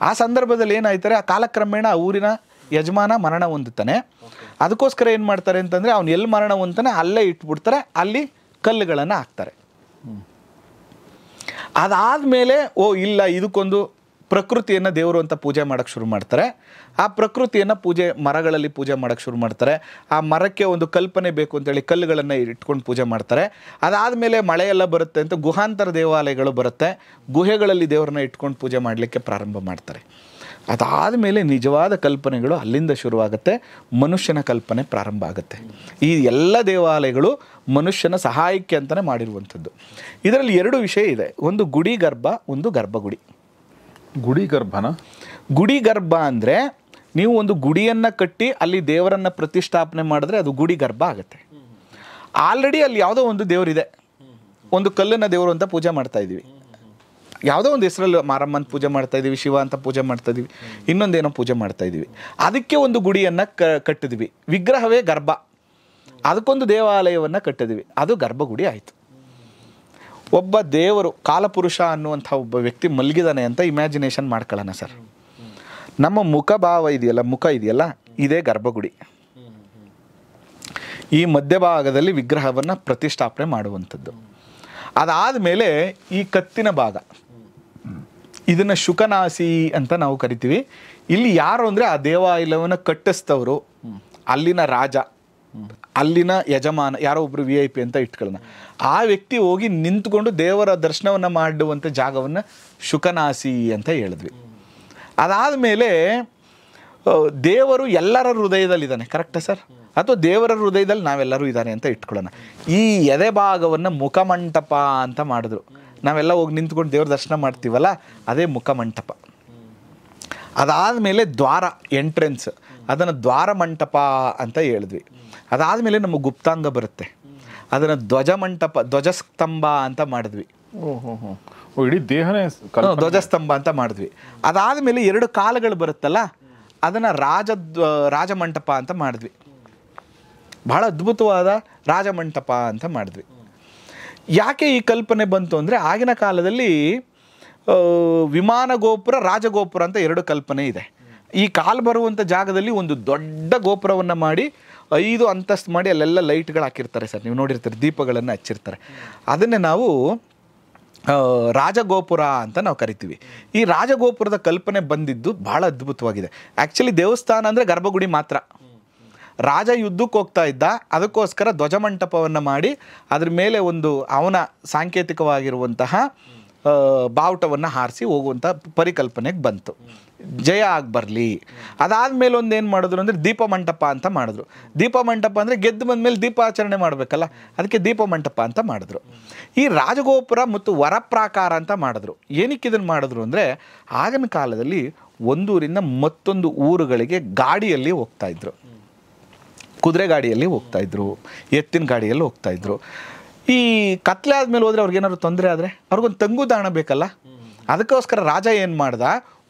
ಆ ಸಂದರ್ಭದಲ್ಲಿ ಏನಾಯ್ತಾರೆ ಆ ಕಾಲಕ್ರಮೇಣ ಆ ಊರಿನ ಯಜಮಾನ ಮರಣ ಹೊಂದುತ್ತಾನೆ ಅದಕ್ಕೋಸ್ಕರ ಏನು ಮಾಡ್ತಾರೆ ಅಂತಂದರೆ ಅವ್ನು ಎಲ್ಲಿ ಮರಣ ಹೊಂದ್ತಾನೆ ಅಲ್ಲೇ ಇಟ್ಬಿಡ್ತಾರೆ ಅಲ್ಲಿ ಕಲ್ಲುಗಳನ್ನು ಹಾಕ್ತಾರೆ ಅದಾದ ಮೇಲೆ ಓ ಇಲ್ಲ ಇದಕ್ಕೊಂದು ಪ್ರಕೃತಿಯನ್ನು ದೇವರು ಅಂತ ಪೂಜೆ ಮಾಡೋಕ್ಕೆ ಶುರು ಮಾಡ್ತಾರೆ ಆ ಪ್ರಕೃತಿಯನ್ನು ಪೂಜೆ ಮರಗಳಲ್ಲಿ ಪೂಜೆ ಮಾಡೋಕ್ಕೆ ಶುರು ಮಾಡ್ತಾರೆ ಆ ಮರಕ್ಕೆ ಒಂದು ಕಲ್ಪನೆ ಬೇಕು ಅಂತೇಳಿ ಕಲ್ಲುಗಳನ್ನು ಇಟ್ಕೊಂಡು ಪೂಜೆ ಮಾಡ್ತಾರೆ ಅದಾದಮೇಲೆ ಮಳೆಯೆಲ್ಲ ಬರುತ್ತೆ ಅಂತ ಗುಹಾಂತರ ದೇವಾಲಯಗಳು ಬರುತ್ತೆ ಗುಹೆಗಳಲ್ಲಿ ದೇವರನ್ನ ಇಟ್ಕೊಂಡು ಪೂಜೆ ಮಾಡಲಿಕ್ಕೆ ಪ್ರಾರಂಭ ಮಾಡ್ತಾರೆ ಅದಾದ ಮೇಲೆ ನಿಜವಾದ ಕಲ್ಪನೆಗಳು ಅಲ್ಲಿಂದ ಶುರುವಾಗುತ್ತೆ ಮನುಷ್ಯನ ಕಲ್ಪನೆ ಪ್ರಾರಂಭ ಆಗುತ್ತೆ ಈ ಎಲ್ಲ ದೇವಾಲಯಗಳು ಮನುಷ್ಯನ ಸಹಾಯಕ್ಕೆ ಅಂತಲೇ ಮಾಡಿರುವಂಥದ್ದು ಇದರಲ್ಲಿ ಎರಡು ವಿಷಯ ಇದೆ ಒಂದು ಗುಡಿ ಗರ್ಭ ಒಂದು ಗರ್ಭಗುಡಿ ಗುಡಿ ಗರ್ಭನ ಗುಡಿ ಗರ್ಭ ಅಂದರೆ ನೀವು ಒಂದು ಗುಡಿಯನ್ನು ಕಟ್ಟಿ ಅಲ್ಲಿ ದೇವರನ್ನು ಪ್ರತಿಷ್ಠಾಪನೆ ಮಾಡಿದ್ರೆ ಅದು ಗುಡಿ ಗರ್ಭ ಆಗುತ್ತೆ ಆಲ್ರೆಡಿ ಅಲ್ಲಿ ಯಾವುದೋ ಒಂದು ದೇವರಿದೆ ಒಂದು ಕಲ್ಲನ್ನು ದೇವರು ಅಂತ ಪೂಜೆ ಮಾಡ್ತಾ ಇದ್ದೀವಿ ಯಾವುದೋ ಒಂದು ಹೆಸರಲ್ಲಿ ಮಾರಮ್ಮನ ಪೂಜೆ ಮಾಡ್ತಾ ಇದ್ದೀವಿ ಶಿವ ಅಂತ ಪೂಜೆ ಮಾಡ್ತಾ ಇದ್ದೀವಿ ಇನ್ನೊಂದೇನೋ ಪೂಜೆ ಮಾಡ್ತಾ ಇದ್ದೀವಿ ಅದಕ್ಕೆ ಒಂದು ಗುಡಿಯನ್ನು ಕ ಕಟ್ಟಿದ್ವಿ ವಿಗ್ರಹವೇ ಗರ್ಭ ಅದಕ್ಕೊಂದು ದೇವಾಲಯವನ್ನು ಕಟ್ಟಿದ್ವಿ ಅದು ಗರ್ಭಗುಡಿ ಆಯಿತು ಒಬ್ಬ ದೇವರು ಕಾಲಪುರುಷ ಅನ್ನುವಂಥ ಒಬ್ಬ ವ್ಯಕ್ತಿ ಮಲಗಿದಾನೆ ಅಂತ ಇಮ್ಯಾಜಿನೇಷನ್ ಮಾಡ್ಕೊಳ್ಳೋಣ ಸರ್ ನಮ್ಮ ಮುಖಭಾವ ಇದೆಯಲ್ಲ ಮುಖ ಇದೆಯಲ್ಲ ಇದೇ ಗರ್ಭಗುಡಿ ಈ ಮಧ್ಯಭಾಗದಲ್ಲಿ ವಿಗ್ರಹವನ್ನು ಪ್ರತಿಷ್ಠಾಪನೆ ಮಾಡುವಂಥದ್ದು ಅದಾದ ಮೇಲೆ ಈ ಕತ್ತಿನ ಭಾಗ ಇದನ್ನು ಶುಕನಾಸಿ ಅಂತ ನಾವು ಕರಿತೀವಿ ಇಲ್ಲಿ ಯಾರು ಅಂದರೆ ಆ ದೇವಾಲಯವನ್ನು ಕಟ್ಟಿಸ್ತವರು ಅಲ್ಲಿನ ರಾಜ ಅಲ್ಲಿನ ಯಜಮಾನ ಯಾರೋ ಒಬ್ಬರು ವಿ ಐ ಪಿ ಅಂತ ಇಟ್ಕೊಳ್ಳೋಣ ಆ ವ್ಯಕ್ತಿ ಹೋಗಿ ನಿಂತ್ಕೊಂಡು ದೇವರ ದರ್ಶನವನ್ನು ಮಾಡುವಂಥ ಜಾಗವನ್ನು ಶುಕನಾಸಿ ಅಂತ ಹೇಳಿದ್ವಿ ಅದಾದ ಮೇಲೆ ದೇವರು ಎಲ್ಲರ ಹೃದಯದಲ್ಲಿದ್ದಾನೆ ಕರೆಕ್ಟಾ ಸರ್ ಅಥವಾ ದೇವರ ಹೃದಯದಲ್ಲಿ ನಾವೆಲ್ಲರೂ ಇದ್ದಾನೆ ಅಂತ ಇಟ್ಕೊಳ್ಳೋಣ ಈ ಎದೆ ಭಾಗವನ್ನು ಮುಖಮಂಟಪ ಅಂತ ಮಾಡಿದ್ರು ನಾವೆಲ್ಲ ಹೋಗಿ ನಿಂತ್ಕೊಂಡು ದೇವ್ರ ದರ್ಶನ ಮಾಡ್ತೀವಲ್ಲ ಅದೇ ಮುಖಮಂಟಪ ಅದಾದ ಮೇಲೆ ದ್ವಾರ ಎಂಟ್ರೆನ್ಸ್ ಅದನ್ನು ದ್ವಾರ ಮಂಟಪ ಅಂತ ಹೇಳಿದ್ವಿ ಮೇಲೆ ನಮ್ಮ ಗುಪ್ತಾಂಗ ಬರುತ್ತೆ ಅದನ್ನು ಧ್ವಜ ಮಂಟಪ ಧ್ವಜಸ್ತಂಭ ಅಂತ ಮಾಡಿದ್ವಿ ಇಡೀ ದೇಹನೇ ಧ್ವಜಸ್ತಂಭ ಅಂತ ಮಾಡಿದ್ವಿ ಅದಾದ ಮೇಲೆ ಎರಡು ಕಾಲಗಳು ಬರುತ್ತಲ್ಲ ಅದನ್ನು ರಾಜ ರಾಜಮಂಟಪ ಅಂತ ಮಾಡಿದ್ವಿ ಬಹಳ ಅದ್ಭುತವಾದ ರಾಜಮಂಟಪ ಅಂತ ಮಾಡಿದ್ವಿ ಯಾಕೆ ಈ ಕಲ್ಪನೆ ಬಂತು ಅಂದರೆ ಆಗಿನ ಕಾಲದಲ್ಲಿ ವಿಮಾನ ಗೋಪುರ ರಾಜಗೋಪುರ ಅಂತ ಎರಡು ಕಲ್ಪನೆ ಇದೆ ಈ ಕಾಲು ಬರುವಂಥ ಜಾಗದಲ್ಲಿ ಒಂದು ದೊಡ್ಡ ಗೋಪುರವನ್ನು ಮಾಡಿ ಐದು ಅಂತಸ್ತು ಮಾಡಿ ಅಲ್ಲೆಲ್ಲ ಲೈಟ್ಗಳು ಹಾಕಿರ್ತಾರೆ ಸರ್ ನೀವು ನೋಡಿರ್ತೀರಿ ದೀಪಗಳನ್ನು ಹಚ್ಚಿರ್ತಾರೆ ಅದನ್ನೇ ನಾವು ರಾಜಗೋಪುರ ಅಂತ ನಾವು ಕರಿತೀವಿ ಈ ರಾಜಗೋಪುರದ ಕಲ್ಪನೆ ಬಂದಿದ್ದು ಭಾಳ ಅದ್ಭುತವಾಗಿದೆ ಆ್ಯಕ್ಚುಲಿ ದೇವಸ್ಥಾನ ಅಂದರೆ ಗರ್ಭಗುಡಿ ಮಾತ್ರ ರಾಜ ಯುದ್ಧಕ್ಕೆ ಹೋಗ್ತಾ ಇದ್ದ ಅದಕ್ಕೋಸ್ಕರ ಧ್ವಜಮಂಟಪವನ್ನು ಮಾಡಿ ಅದ್ರ ಮೇಲೆ ಒಂದು ಅವನ ಸಾಂಕೇತಿಕವಾಗಿರುವಂತಹ ಬಾವುಟವನ್ನು ಹಾರಿಸಿ ಹೋಗುವಂಥ ಪರಿಕಲ್ಪನೆಗೆ ಬಂತು ಜಯ ಆಗಿ ಬರಲಿ ಮೇಲೆ ಒಂದು ಏನು ಮಾಡಿದ್ರು ಅಂದರೆ ದೀಪ ಮಂಟಪ ಅಂತ ಮಾಡಿದ್ರು ದೀಪ ಮಂಟಪ ಅಂದರೆ ಗೆದ್ದು ದೀಪ ಆಚರಣೆ ಮಾಡಬೇಕಲ್ಲ ಅದಕ್ಕೆ ದೀಪ ಮಂಟಪ ಅಂತ ಮಾಡಿದ್ರು ಈ ರಾಜಗೋಪುರ ಮತ್ತು ವರಪ್ರಾಕಾರ ಅಂತ ಮಾಡಿದ್ರು ಏನಕ್ಕೆ ಇದನ್ನು ಮಾಡಿದ್ರು ಅಂದರೆ ಆಗಿನ ಕಾಲದಲ್ಲಿ ಒಂದೂರಿಂದ ಮತ್ತೊಂದು ಊರುಗಳಿಗೆ ಗಾಡಿಯಲ್ಲಿ ಹೋಗ್ತಾಯಿದ್ರು ಕುದುರೆ ಗಾಡಿಯಲ್ಲಿ ಹೋಗ್ತಾಯಿದ್ರು ಎತ್ತಿನ ಗಾಡಿಯಲ್ಲಿ ಹೋಗ್ತಾಯಿದ್ರು ಈ ಕತ್ಲೆ ಆದಮೇಲೆ ಹೋದರೆ ಅವ್ರಿಗೇನಾದ್ರು ತೊಂದರೆ ಆದರೆ ಅವ್ರಿಗೊಂದು ತಂಗುದಾಣ ಬೇಕಲ್ಲ ಅದಕ್ಕೋಸ್ಕರ ರಾಜ ಏನು ಮಾಡ್ದ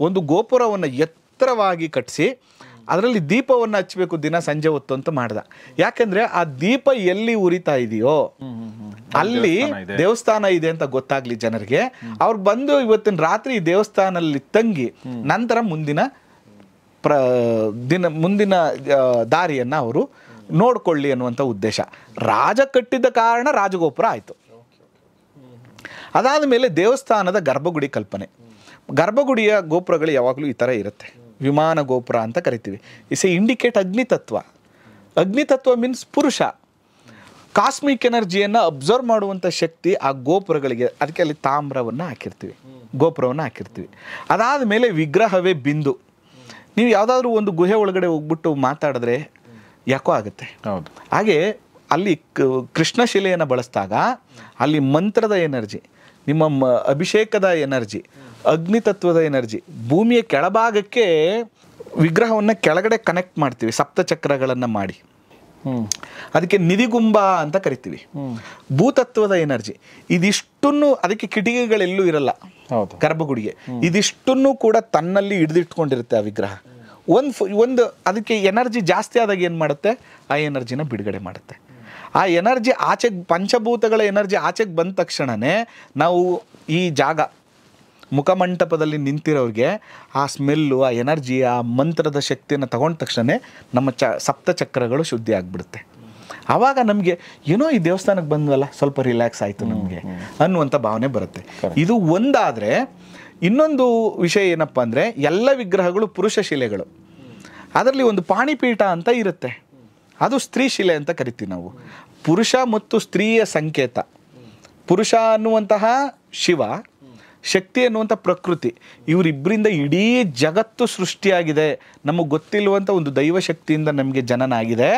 ಒಂದು ಗೋಪುರವನ್ನು ಎತ್ತರವಾಗಿ ಕಟ್ಟಿಸಿ ಅದರಲ್ಲಿ ದೀಪವನ್ನು ಹಚ್ಚಬೇಕು ದಿನ ಸಂಜೆ ಹೊತ್ತು ಅಂತ ಮಾಡ್ದ ಯಾಕಂದ್ರೆ ಆ ದೀಪ ಎಲ್ಲಿ ಉರಿತಾ ಇದೆಯೋ ಅಲ್ಲಿ ದೇವಸ್ಥಾನ ಇದೆ ಅಂತ ಗೊತ್ತಾಗ್ಲಿ ಜನರಿಗೆ ಅವ್ರು ಬಂದು ಇವತ್ತಿನ ರಾತ್ರಿ ದೇವಸ್ಥಾನದಲ್ಲಿ ತಂಗಿ ನಂತರ ಮುಂದಿನ ಪ್ರ ದಿನ ಮುಂದಿನ ದಾರಿಯನ್ನ ಅವರು ನೋಡ್ಕೊಳ್ಳಿ ಅನ್ನುವಂಥ ಉದ್ದೇಶ ರಾಜ ಕಟ್ಟಿದ ಕಾರಣ ರಾಜಗೋಪುರ ಆಯ್ತು ಅದಾದ ಮೇಲೆ ದೇವಸ್ಥಾನದ ಗರ್ಭಗುಡಿ ಕಲ್ಪನೆ ಗರ್ಭಗುಡಿಯ ಗೋಪುರಗಳು ಯಾವಾಗಲೂ ಈ ಥರ ಇರುತ್ತೆ ವಿಮಾನ ಗೋಪುರ ಅಂತ ಕರಿತೀವಿ ಇಸ್ ಎ ಇಂಡಿಕೇಟ್ ಅಗ್ನಿತತ್ವ ಅಗ್ನಿತತ್ವ ಮೀನ್ಸ್ ಪುರುಷ ಕಾಸ್ಮಿಕ್ ಎನರ್ಜಿಯನ್ನು ಅಬ್ಸರ್ವ್ ಮಾಡುವಂಥ ಶಕ್ತಿ ಆ ಗೋಪುರಗಳಿಗೆ ಅದಕ್ಕೆ ಅಲ್ಲಿ ತಾಮ್ರವನ್ನು ಹಾಕಿರ್ತೀವಿ ಗೋಪುರವನ್ನು ಹಾಕಿರ್ತೀವಿ ಅದಾದ ಮೇಲೆ ವಿಗ್ರಹವೇ ಬಿಂದು ನೀವು ಯಾವುದಾದ್ರೂ ಒಂದು ಗುಹೆ ಒಳಗಡೆ ಹೋಗ್ಬಿಟ್ಟು ಮಾತಾಡಿದ್ರೆ ಯಾಕೋ ಆಗುತ್ತೆ ಹೌದು ಹಾಗೆ ಅಲ್ಲಿ ಶಿಲೆಯನ್ನು ಬಳಸಿದಾಗ ಅಲ್ಲಿ ಮಂತ್ರದ ಎನರ್ಜಿ ನಿಮ್ಮ ಅಭಿಷೇಕದ ಎನರ್ಜಿ ಅಗ್ನಿತತ್ವದ ಎನರ್ಜಿ ಭೂಮಿಯ ಕೆಳಭಾಗಕ್ಕೆ ವಿಗ್ರಹವನ್ನು ಕೆಳಗಡೆ ಕನೆಕ್ಟ್ ಮಾಡ್ತೀವಿ ಸಪ್ತಚಕ್ರಗಳನ್ನು ಮಾಡಿ ಅದಕ್ಕೆ ನಿಧಿಗುಂಬ ಅಂತ ಕರಿತೀವಿ ಭೂತತ್ವದ ಎನರ್ಜಿ ಇದಿಷ್ಟನ್ನು ಅದಕ್ಕೆ ಕಿಟಕಿಗಳೆಲ್ಲೂ ಇರಲ್ಲ ಗರ್ಭಗುಡಿಗೆ ಇದಿಷ್ಟನ್ನು ಕೂಡ ತನ್ನಲ್ಲಿ ಹಿಡಿದಿಟ್ಕೊಂಡಿರುತ್ತೆ ಆ ವಿಗ್ರಹ ಒಂದು ಒಂದು ಅದಕ್ಕೆ ಎನರ್ಜಿ ಜಾಸ್ತಿ ಆದಾಗ ಏನು ಮಾಡುತ್ತೆ ಆ ಎನರ್ಜಿನ ಬಿಡುಗಡೆ ಮಾಡುತ್ತೆ ಆ ಎನರ್ಜಿ ಆಚೆಗೆ ಪಂಚಭೂತಗಳ ಎನರ್ಜಿ ಆಚೆಗೆ ಬಂದ ತಕ್ಷಣವೇ ನಾವು ಈ ಜಾಗ ಮುಖಮಂಟಪದಲ್ಲಿ ನಿಂತಿರೋರಿಗೆ ಆ ಸ್ಮೆಲ್ಲು ಆ ಎನರ್ಜಿ ಆ ಮಂತ್ರದ ಶಕ್ತಿಯನ್ನು ತಗೊಂಡ ತಕ್ಷಣ ನಮ್ಮ ಚ ಸಪ್ತಚಕ್ರಗಳು ಶುದ್ಧಿ ಆಗಿಬಿಡುತ್ತೆ ಆವಾಗ ನಮಗೆ ಏನೋ ಈ ದೇವಸ್ಥಾನಕ್ಕೆ ಬಂದ್ವಲ್ಲ ಸ್ವಲ್ಪ ರಿಲ್ಯಾಕ್ಸ್ ಆಯಿತು ನಮಗೆ ಅನ್ನುವಂಥ ಭಾವನೆ ಬರುತ್ತೆ ಇದು ಒಂದಾದರೆ ಇನ್ನೊಂದು ವಿಷಯ ಏನಪ್ಪ ಅಂದರೆ ಎಲ್ಲ ವಿಗ್ರಹಗಳು ಪುರುಷ ಶಿಲೆಗಳು ಅದರಲ್ಲಿ ಒಂದು ಪಾಣಿಪೀಠ ಅಂತ ಇರುತ್ತೆ ಅದು ಸ್ತ್ರೀ ಶಿಲೆ ಅಂತ ಕರಿತೀವಿ ನಾವು ಪುರುಷ ಮತ್ತು ಸ್ತ್ರೀಯ ಸಂಕೇತ ಪುರುಷ ಅನ್ನುವಂತಹ ಶಿವ ಶಕ್ತಿ ಅನ್ನುವಂಥ ಪ್ರಕೃತಿ ಇವರಿಬ್ಬರಿಂದ ಇಡೀ ಜಗತ್ತು ಸೃಷ್ಟಿಯಾಗಿದೆ ನಮಗೆ ಗೊತ್ತಿಲ್ಲವಂಥ ಒಂದು ದೈವಶಕ್ತಿಯಿಂದ ನಮಗೆ ಜನನ ಆಗಿದೆ